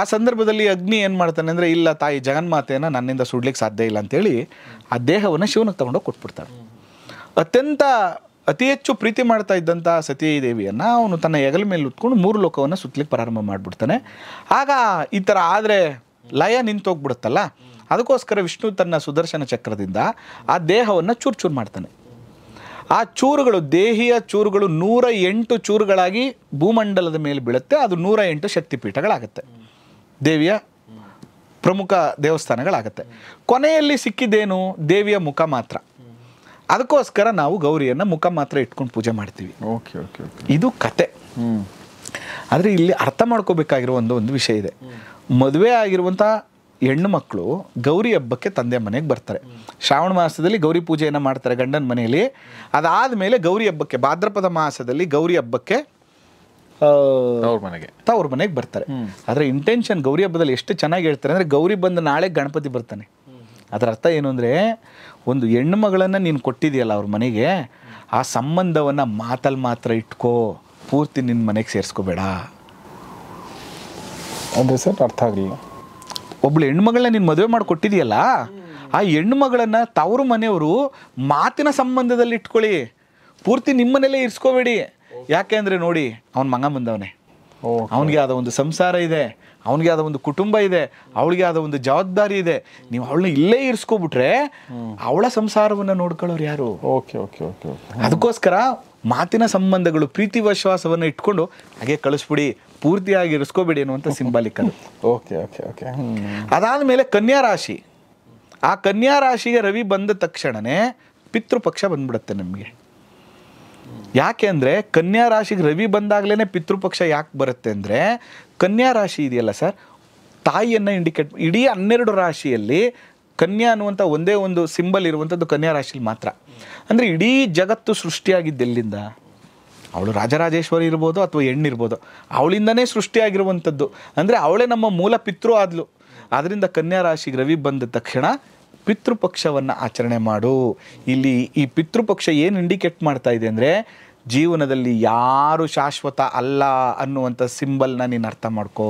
ಆ ಸಂದರ್ಭದಲ್ಲಿ ಅಗ್ನಿ ಏನು ಮಾಡ್ತಾನೆ ಅಂದರೆ ಇಲ್ಲ ತಾಯಿ ಜಗನ್ಮಾತೆಯನ್ನು ನನ್ನಿಂದ ಸುಡ್ಲಿಕ್ಕೆ ಸಾಧ್ಯ ಇಲ್ಲ ಅಂತೇಳಿ ಆ ದೇಹವನ್ನು ಶಿವನಿಗೆ ತಗೊಂಡೋಗಿ ಕೊಟ್ಬಿಡ್ತಾಳೆ ಅತ್ಯಂತ ಅತಿ ಹೆಚ್ಚು ಪ್ರೀತಿ ಮಾಡ್ತಾ ಇದ್ದಂಥ ಸತೀ ದೇವಿಯನ್ನು ಅವನು ತನ್ನ ಹೆಗಲ ಮೇಲೆ ಉತ್ಕೊಂಡು ಮೂರು ಲೋಕವನ್ನು ಸುತ್ತಲಿಕ್ಕೆ ಪ್ರಾರಂಭ ಮಾಡಿಬಿಡ್ತಾನೆ ಆಗ ಈ ಥರ ಆದರೆ ಲಯ ನಿಂತೋಗ್ಬಿಡುತ್ತಲ್ಲ ಅದಕ್ಕೋಸ್ಕರ ವಿಷ್ಣು ತನ್ನ ಸುದರ್ಶನ ಚಕ್ರದಿಂದ ಆ ದೇಹವನ್ನು ಚೂರು ಚೂರು ಮಾಡ್ತಾನೆ ಆ ಚೂರುಗಳು ದೇಹಿಯ ಚೂರುಗಳು ನೂರ ಎಂಟು ಚೂರುಗಳಾಗಿ ಭೂಮಂಡಲದ ಮೇಲೆ ಬೀಳುತ್ತೆ ಅದು ನೂರ ಎಂಟು ಶಕ್ತಿಪೀಠಗಳಾಗತ್ತೆ ದೇವಿಯ ಪ್ರಮುಖ ದೇವಸ್ಥಾನಗಳಾಗತ್ತೆ ಕೊನೆಯಲ್ಲಿ ಸಿಕ್ಕಿದ್ದೇನು ದೇವಿಯ ಮುಖ ಮಾತ್ರ ಅದಕ್ಕೋಸ್ಕರ ನಾವು ಗೌರಿಯನ್ನು ಮುಖ ಮಾತ್ರ ಇಟ್ಕೊಂಡು ಪೂಜೆ ಮಾಡ್ತೀವಿ ಓಕೆ ಓಕೆ ಇದು ಕತೆ ಆದರೆ ಇಲ್ಲಿ ಅರ್ಥ ಮಾಡ್ಕೋಬೇಕಾಗಿರೋ ಒಂದು ಒಂದು ವಿಷಯ ಇದೆ ಮದುವೆ ಆಗಿರುವಂಥ ಹೆಣ್ಣು ಮಕ್ಕಳು ಗೌರಿ ಹಬ್ಬಕ್ಕೆ ತಂದೆ ಮನೆಗೆ ಬರ್ತಾರೆ ಶ್ರಾವಣ ಮಾಸದಲ್ಲಿ ಗೌರಿ ಪೂಜೆಯನ್ನು ಮಾಡ್ತಾರೆ ಗಂಡನ ಮನೆಯಲ್ಲಿ ಅದಾದ ಮೇಲೆ ಗೌರಿ ಹಬ್ಬಕ್ಕೆ ಭಾದ್ರಪದ ಮಾಸದಲ್ಲಿ ಗೌರಿ ಹಬ್ಬಕ್ಕೆ ಅವ್ರ ಮನೆಗೆ ತವ್ರ ಮನೆಗೆ ಬರ್ತಾರೆ ಆದರೆ ಇಂಟೆನ್ಷನ್ ಗೌರಿ ಹಬ್ಬದಲ್ಲಿ ಎಷ್ಟು ಚೆನ್ನಾಗಿ ಹೇಳ್ತಾರೆ ಅಂದರೆ ಗೌರಿ ಬಂದು ನಾಳೆ ಗಣಪತಿ ಬರ್ತಾನೆ ಅದರ ಅರ್ಥ ಏನು ಅಂದರೆ ಒಂದು ಹೆಣ್ಣು ಮಗಳನ್ನು ನೀನು ಕೊಟ್ಟಿದೆಯಲ್ಲ ಅವ್ರ ಮನೆಗೆ ಆ ಸಂಬಂಧವನ್ನು ಮಾತಲ್ಲಿ ಮಾತ್ರ ಇಟ್ಕೋ ಪೂರ್ತಿ ನಿನ್ನ ಮನೆಗೆ ಸೇರಿಸ್ಕೋಬೇಡ ಅಂದರೆ ಸರ್ ಅರ್ಥ ಆಗಲಿಲ್ಲ ಒಬ್ಳು ಹೆಣ್ಮಗಳನ್ನ ನೀನು ಮದುವೆ ಮಾಡಿಕೊಟ್ಟಿದೆಯಲ್ಲ ಆ ಹೆಣ್ಮಗಳನ್ನ ತವರು ಮನೆಯವರು ಮಾತಿನ ಸಂಬಂಧದಲ್ಲಿ ಇಟ್ಕೊಳ್ಳಿ ಪೂರ್ತಿ ನಿಮ್ಮನೇಲೆ ಇರಿಸ್ಕೋಬೇಡಿ ಯಾಕೆ ಅಂದರೆ ನೋಡಿ ಅವನ ಮಗ ಬಂದವನೇ ಅವನಿಗೆ ಆದ ಒಂದು ಸಂಸಾರ ಇದೆ ಅವನಿಗೆ ಆದ ಒಂದು ಕುಟುಂಬ ಇದೆ ಅವಳಿಗೆ ಆದ ಒಂದು ಜವಾಬ್ದಾರಿ ಇದೆ ನೀವು ಅವಳನ್ನ ಇಲ್ಲೇ ಇರಿಸ್ಕೊಬಿಟ್ರೆ ಅವಳ ಸಂಸಾರವನ್ನು ನೋಡ್ಕೊಳ್ಳೋರು ಯಾರು ಓಕೆ ಓಕೆ ಓಕೆ ಅದಕ್ಕೋಸ್ಕರ ಮಾತಿನ ಸಂಬಂಧಗಳು ಪ್ರೀತಿ ವಿಶ್ವಾಸವನ್ನು ಇಟ್ಕೊಂಡು ಹಾಗೆ ಕಳಿಸ್ಬಿಡಿ ಪೂರ್ತಿಯಾಗಿ ಇರಿಸ್ಕೋಬೇಡಿ ಅನ್ನುವಂಥ ಸಿಂಬಾಲಿಕ್ ಅದು ಓಕೆ ಓಕೆ ಓಕೆ ಅದಾದಮೇಲೆ ಕನ್ಯಾ ರಾಶಿ ಆ ಕನ್ಯಾ ರಾಶಿಗೆ ರವಿ ಬಂದ ತಕ್ಷಣನೇ ಪಿತೃಪಕ್ಷ ಬಂದ್ಬಿಡುತ್ತೆ ನಮಗೆ ಯಾಕೆ ಅಂದರೆ ಕನ್ಯಾ ರಾಶಿಗೆ ರವಿ ಬಂದಾಗಲೇ ಪಿತೃಪಕ್ಷ ಯಾಕೆ ಬರುತ್ತೆ ಅಂದರೆ ಕನ್ಯಾ ರಾಶಿ ಇದೆಯಲ್ಲ ಸರ್ ತಾಯಿಯನ್ನು ಇಂಡಿಕೇಟ್ ಇಡೀ ಹನ್ನೆರಡು ರಾಶಿಯಲ್ಲಿ ಕನ್ಯಾ ಅನ್ನುವಂಥ ಒಂದೇ ಒಂದು ಸಿಂಬಲ್ ಇರುವಂಥದ್ದು ಕನ್ಯಾ ರಾಶಿಲಿ ಮಾತ್ರ ಅಂದರೆ ಇಡೀ ಜಗತ್ತು ಸೃಷ್ಟಿಯಾಗಿದ್ದೆಲ್ಲಿಂದ ಅವಳು ರಾಜರಾಜೇಶ್ವರಿ ಇರ್ಬೋದು ಅಥವಾ ಹೆಣ್ಣಿರ್ಬೋದು ಅವಳಿಂದನೇ ಸೃಷ್ಟಿಯಾಗಿರುವಂಥದ್ದು ಅಂದರೆ ಅವಳೇ ನಮ್ಮ ಮೂಲ ಪಿತೃ ಆದ್ಲು ಆದ್ದರಿಂದ ಕನ್ಯಾ ರಾಶಿ ರವಿ ಬಂದ ತಕ್ಷಣ ಪಿತೃಪಕ್ಷವನ್ನು ಆಚರಣೆ ಮಾಡು ಇಲ್ಲಿ ಈ ಪಿತೃಪಕ್ಷ ಏನು ಇಂಡಿಕೇಟ್ ಮಾಡ್ತಾ ಇದೆ ಅಂದರೆ ಜೀವನದಲ್ಲಿ ಯಾರು ಶಾಶ್ವತ ಅಲ್ಲ ಅನ್ನುವಂಥ ಸಿಂಬಲ್ನ ನೀನು ಅರ್ಥ ಮಾಡ್ಕೋ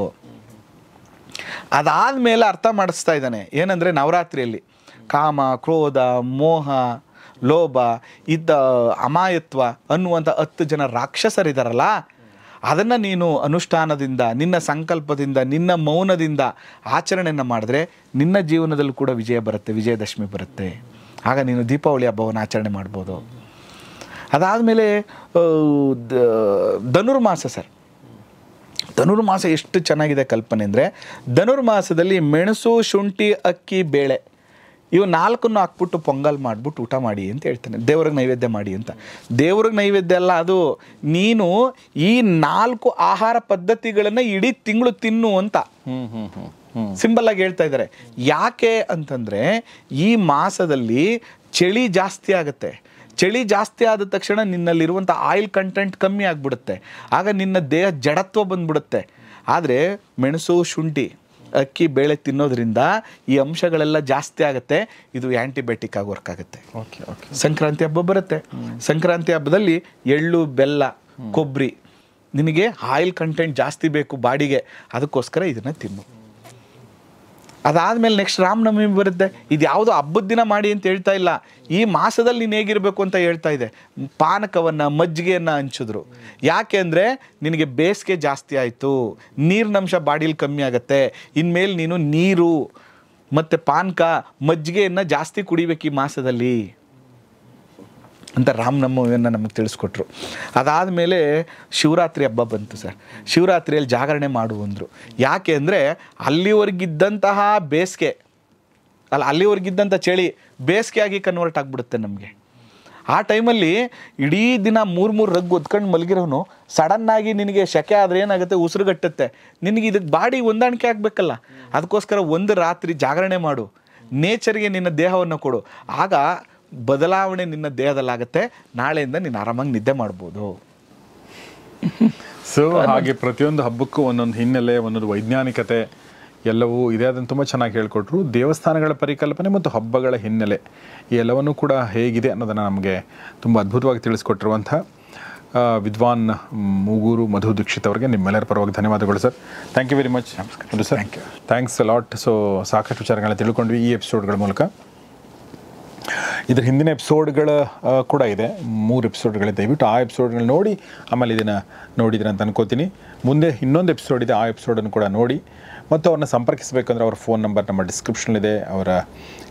ಅದಾದ ಮೇಲೆ ಅರ್ಥ ಮಾಡಿಸ್ತಾ ಇದ್ದಾನೆ ಏನಂದರೆ ನವರಾತ್ರಿಯಲ್ಲಿ ಕಾಮ ಕ್ರೋಧ ಮೋಹ ಲೋಭ ಇದ್ದ ಅಮಾಯತ್ವ ಅನ್ನುವಂಥ ಹತ್ತು ಜನ ರಾಕ್ಷಸರಿದಾರಲ್ಲ ಅದನ್ನು ನೀನು ಅನುಷ್ಠಾನದಿಂದ ನಿನ್ನ ಸಂಕಲ್ಪದಿಂದ ನಿನ್ನ ಮೌನದಿಂದ ಆಚರಣೆಯನ್ನು ಮಾಡಿದ್ರೆ ನಿನ್ನ ಜೀವನದಲ್ಲೂ ಕೂಡ ವಿಜಯ ಬರುತ್ತೆ ವಿಜಯದಶಮಿ ಬರುತ್ತೆ ಆಗ ನೀನು ದೀಪಾವಳಿ ಹಬ್ಬವನ್ನು ಆಚರಣೆ ಮಾಡ್ಬೋದು ಅದಾದಮೇಲೆ ಧನುರ್ಮಾಸ ಸರ್ ಧನುರ್ಮಾಸ ಎಷ್ಟು ಚೆನ್ನಾಗಿದೆ ಕಲ್ಪನೆ ಅಂದರೆ ಧನುರ್ಮಾಸದಲ್ಲಿ ಮೆಣಸು ಶುಂಠಿ ಅಕ್ಕಿ ಬೇಳೆ ಇವು ನಾಲ್ಕನ್ನು ಹಾಕ್ಬಿಟ್ಟು ಪೊಂಗಲ್ ಮಾಡಿಬಿಟ್ಟು ಊಟ ಮಾಡಿ ಅಂತ ಹೇಳ್ತಾನೆ ದೇವ್ರಿಗೆ ನೈವೇದ್ಯ ಮಾಡಿ ಅಂತ ದೇವ್ರಿಗೆ ನೈವೇದ್ಯ ಅಲ್ಲ ಅದು ನೀನು ಈ ನಾಲ್ಕು ಆಹಾರ ಪದ್ಧತಿಗಳನ್ನು ಇಡೀ ತಿಂಗಳು ತಿನ್ನು ಅಂತ ಸಿಂಪಲ್ ಆಗಿ ಹೇಳ್ತಾ ಇದ್ದಾರೆ ಯಾಕೆ ಅಂತಂದರೆ ಈ ಮಾಸದಲ್ಲಿ ಚಳಿ ಜಾಸ್ತಿ ಆಗುತ್ತೆ ಚಳಿ ಜಾಸ್ತಿ ಆದ ತಕ್ಷಣ ನಿನ್ನಲ್ಲಿರುವಂಥ ಆಯಿಲ್ ಕಂಟೆಂಟ್ ಕಮ್ಮಿ ಆಗ್ಬಿಡುತ್ತೆ ಆಗ ನಿನ್ನ ದೇಹ ಜಡತ್ವ ಬಂದ್ಬಿಡುತ್ತೆ ಆದರೆ ಮೆಣಸು ಶುಂಠಿ ಅಕ್ಕಿ ಬೇಳೆ ತಿನ್ನೋದ್ರಿಂದ ಈ ಅಂಶಗಳೆಲ್ಲ ಜಾಸ್ತಿ ಆಗುತ್ತೆ ಇದು ಆ್ಯಂಟಿಬಯೋಟಿಕ್ ಆಗಿ ವರ್ಕ್ ಆಗುತ್ತೆ ಓಕೆ ಓಕೆ ಸಂಕ್ರಾಂತಿ ಹಬ್ಬ ಬರುತ್ತೆ ಸಂಕ್ರಾಂತಿ ಹಬ್ಬದಲ್ಲಿ ಎಳ್ಳು ಬೆಲ್ಲ ಕೊಬ್ಬರಿ ನಿನಗೆ ಆಯಿಲ್ ಕಂಟೆಂಟ್ ಜಾಸ್ತಿ ಬೇಕು ಬಾಡಿಗೆ ಅದಕ್ಕೋಸ್ಕರ ಇದನ್ನು ತಿನ್ನು ಅದಾದಮೇಲೆ ನೆಕ್ಸ್ಟ್ ರಾಮನವಮಿ ಬರುತ್ತೆ ಇದು ಯಾವುದೋ ಹಬ್ಬದ ದಿನ ಮಾಡಿ ಅಂತ ಹೇಳ್ತಾ ಇಲ್ಲ ಈ ಮಾಸದಲ್ಲಿ ನೀನು ಹೇಗಿರಬೇಕು ಅಂತ ಹೇಳ್ತಾ ಇದೆ ಪಾನಕವನ್ನು ಮಜ್ಜಿಗೆಯನ್ನು ಹಂಚಿದ್ರು ಯಾಕೆ ಅಂದರೆ ನಿನಗೆ ಬೇಸಿಗೆ ಜಾಸ್ತಿ ಆಯಿತು ನೀರಿನಂಶ ಬಾಡಿಲಿ ಕಮ್ಮಿ ಆಗುತ್ತೆ ಇನ್ಮೇಲೆ ನೀನು ನೀರು ಮತ್ತು ಪಾನಕ ಮಜ್ಜಿಗೆಯನ್ನು ಜಾಸ್ತಿ ಕುಡಿಬೇಕು ಈ ಮಾಸದಲ್ಲಿ ಅಂತ ರಾಮನವಮಿಯನ್ನು ನಮಗೆ ತಿಳಿಸ್ಕೊಟ್ರು ಅದಾದ ಮೇಲೆ ಶಿವರಾತ್ರಿ ಹಬ್ಬ ಬಂತು ಸರ್ ಶಿವರಾತ್ರಿಯಲ್ಲಿ ಜಾಗರಣೆ ಮಾಡು ಅಂದರು ಯಾಕೆ ಅಂದರೆ ಅಲ್ಲಿವರೆಗಿದ್ದಂತಹ ಬೇಸಿಗೆ ಅಲ್ಲ ಅಲ್ಲಿವರೆಗಿದ್ದಂಥ ಚಳಿ ಬೇಸಿಗೆಯಾಗಿ ಕನ್ವರ್ಟ್ ಆಗಿಬಿಡುತ್ತೆ ನಮಗೆ ಆ ಟೈಮಲ್ಲಿ ಇಡೀ ದಿನ ಮೂರು ಮೂರು ರಗ್ ಒದ್ಕೊಂಡು ಮಲಗಿರೋನು ಸಡನ್ನಾಗಿ ನಿನಗೆ ಶೆಕೆ ಆದರೆ ಏನಾಗುತ್ತೆ ಉಸಿರುಗಟ್ಟುತ್ತೆ ನಿನಗೆ ಇದಕ್ಕೆ ಬಾಡಿ ಹೊಂದಾಣಿಕೆ ಆಗಬೇಕಲ್ಲ ಅದಕ್ಕೋಸ್ಕರ ಒಂದು ರಾತ್ರಿ ಜಾಗರಣೆ ಮಾಡು ನೇಚರ್ಗೆ ನಿನ್ನ ದೇಹವನ್ನು ಕೊಡು ಆಗ ಬದಲಾವಣೆ ನಿನ್ನ ದೇಹದಲ್ಲಾಗುತ್ತೆ ನಾಳೆಯಿಂದ ನೀನು ಆರಾಮಾಗಿ ನಿದ್ದೆ ಮಾಡ್ಬೋದು ಸೊ ಹಾಗೆ ಪ್ರತಿಯೊಂದು ಹಬ್ಬಕ್ಕೂ ಒಂದೊಂದು ಹಿನ್ನೆಲೆ ಒಂದೊಂದು ವೈಜ್ಞಾನಿಕತೆ ಎಲ್ಲವೂ ಇದೆ ಅದನ್ನು ತುಂಬ ಚೆನ್ನಾಗಿ ಹೇಳಿಕೊಟ್ರು ದೇವಸ್ಥಾನಗಳ ಪರಿಕಲ್ಪನೆ ಮತ್ತು ಹಬ್ಬಗಳ ಹಿನ್ನೆಲೆ ಈ ಎಲ್ಲವನ್ನೂ ಕೂಡ ಹೇಗಿದೆ ಅನ್ನೋದನ್ನು ನಮಗೆ ತುಂಬ ಅದ್ಭುತವಾಗಿ ತಿಳಿಸ್ಕೊಟ್ಟಿರುವಂಥ ವಿದ್ವಾನ್ ಮೂಗೂರು ಮಧು ದೀಕ್ಷಿತ್ ಅವರಿಗೆ ನಿಮ್ಮೆಲ್ಲರ ಪರವಾಗಿ ಧನ್ಯವಾದಗಳು sir thank you very much ನಮಸ್ಕಾರ sir thank you thanks lot so ಸಾಕಷ್ಟು ವಿಚಾರಗಳನ್ನ ತಿಳ್ಕೊಂಡ್ವಿ ಈ ಎಪಿಸೋಡ್ಗಳ ಮೂಲಕ ಇದರ ಹಿಂದಿನ ಎಪಿಸೋಡ್ಗಳ ಕೂಡ ಇದೆ ಮೂರು ಎಪಿಸೋಡ್ಗಳು ದಯವಿಟ್ಟು ಆ ಎಪಿಸೋಡ್ಗಳು ನೋಡಿ ಆಮೇಲೆ ಇದನ್ನು ನೋಡಿದ್ರೆ ಅಂತ ಅನ್ಕೋತೀನಿ ಮುಂದೆ ಇನ್ನೊಂದು ಎಪಿಸೋಡ್ ಇದೆ ಆ ಎಪಿಸೋಡನ್ನು ಕೂಡ ನೋಡಿ ಮತ್ತು ಅವ್ರನ್ನ ಸಂಪರ್ಕಿಸಬೇಕಂದ್ರೆ ಅವ್ರ ಫೋನ್ ನಂಬರ್ ನಮ್ಮ ಇದೆ ಅವರ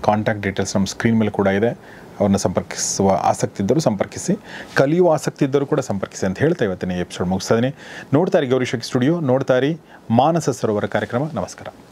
ಕಾಂಟ್ಯಾಕ್ಟ್ ಡೀಟೇಲ್ಸ್ ನಮ್ಮ ಸ್ಕ್ರೀನ್ ಮೇಲೆ ಕೂಡ ಇದೆ ಅವ್ರನ್ನ ಸಂಪರ್ಕಿಸುವ ಆಸಕ್ತಿ ಇದ್ದರೂ ಸಂಪರ್ಕಿಸಿ ಕಲಿಯುವ ಆಸಕ್ತಿ ಇದ್ದರೂ ಕೂಡ ಸಂಪರ್ಕಿಸಿ ಅಂತ ಹೇಳ್ತಾ ಇವತ್ತಿನ ಎಪಿಸೋಡ್ ಮುಗಿಸ್ತಾ ಇದ್ದೀನಿ ನೋಡ್ತಾರೆ ಗೌರಿಶಕ್ ಸ್ಟುಡಿಯೋ ನೋಡ್ತಾ ಮಾನಸ ಸರೋವರ ಕಾರ್ಯಕ್ರಮ ನಮಸ್ಕಾರ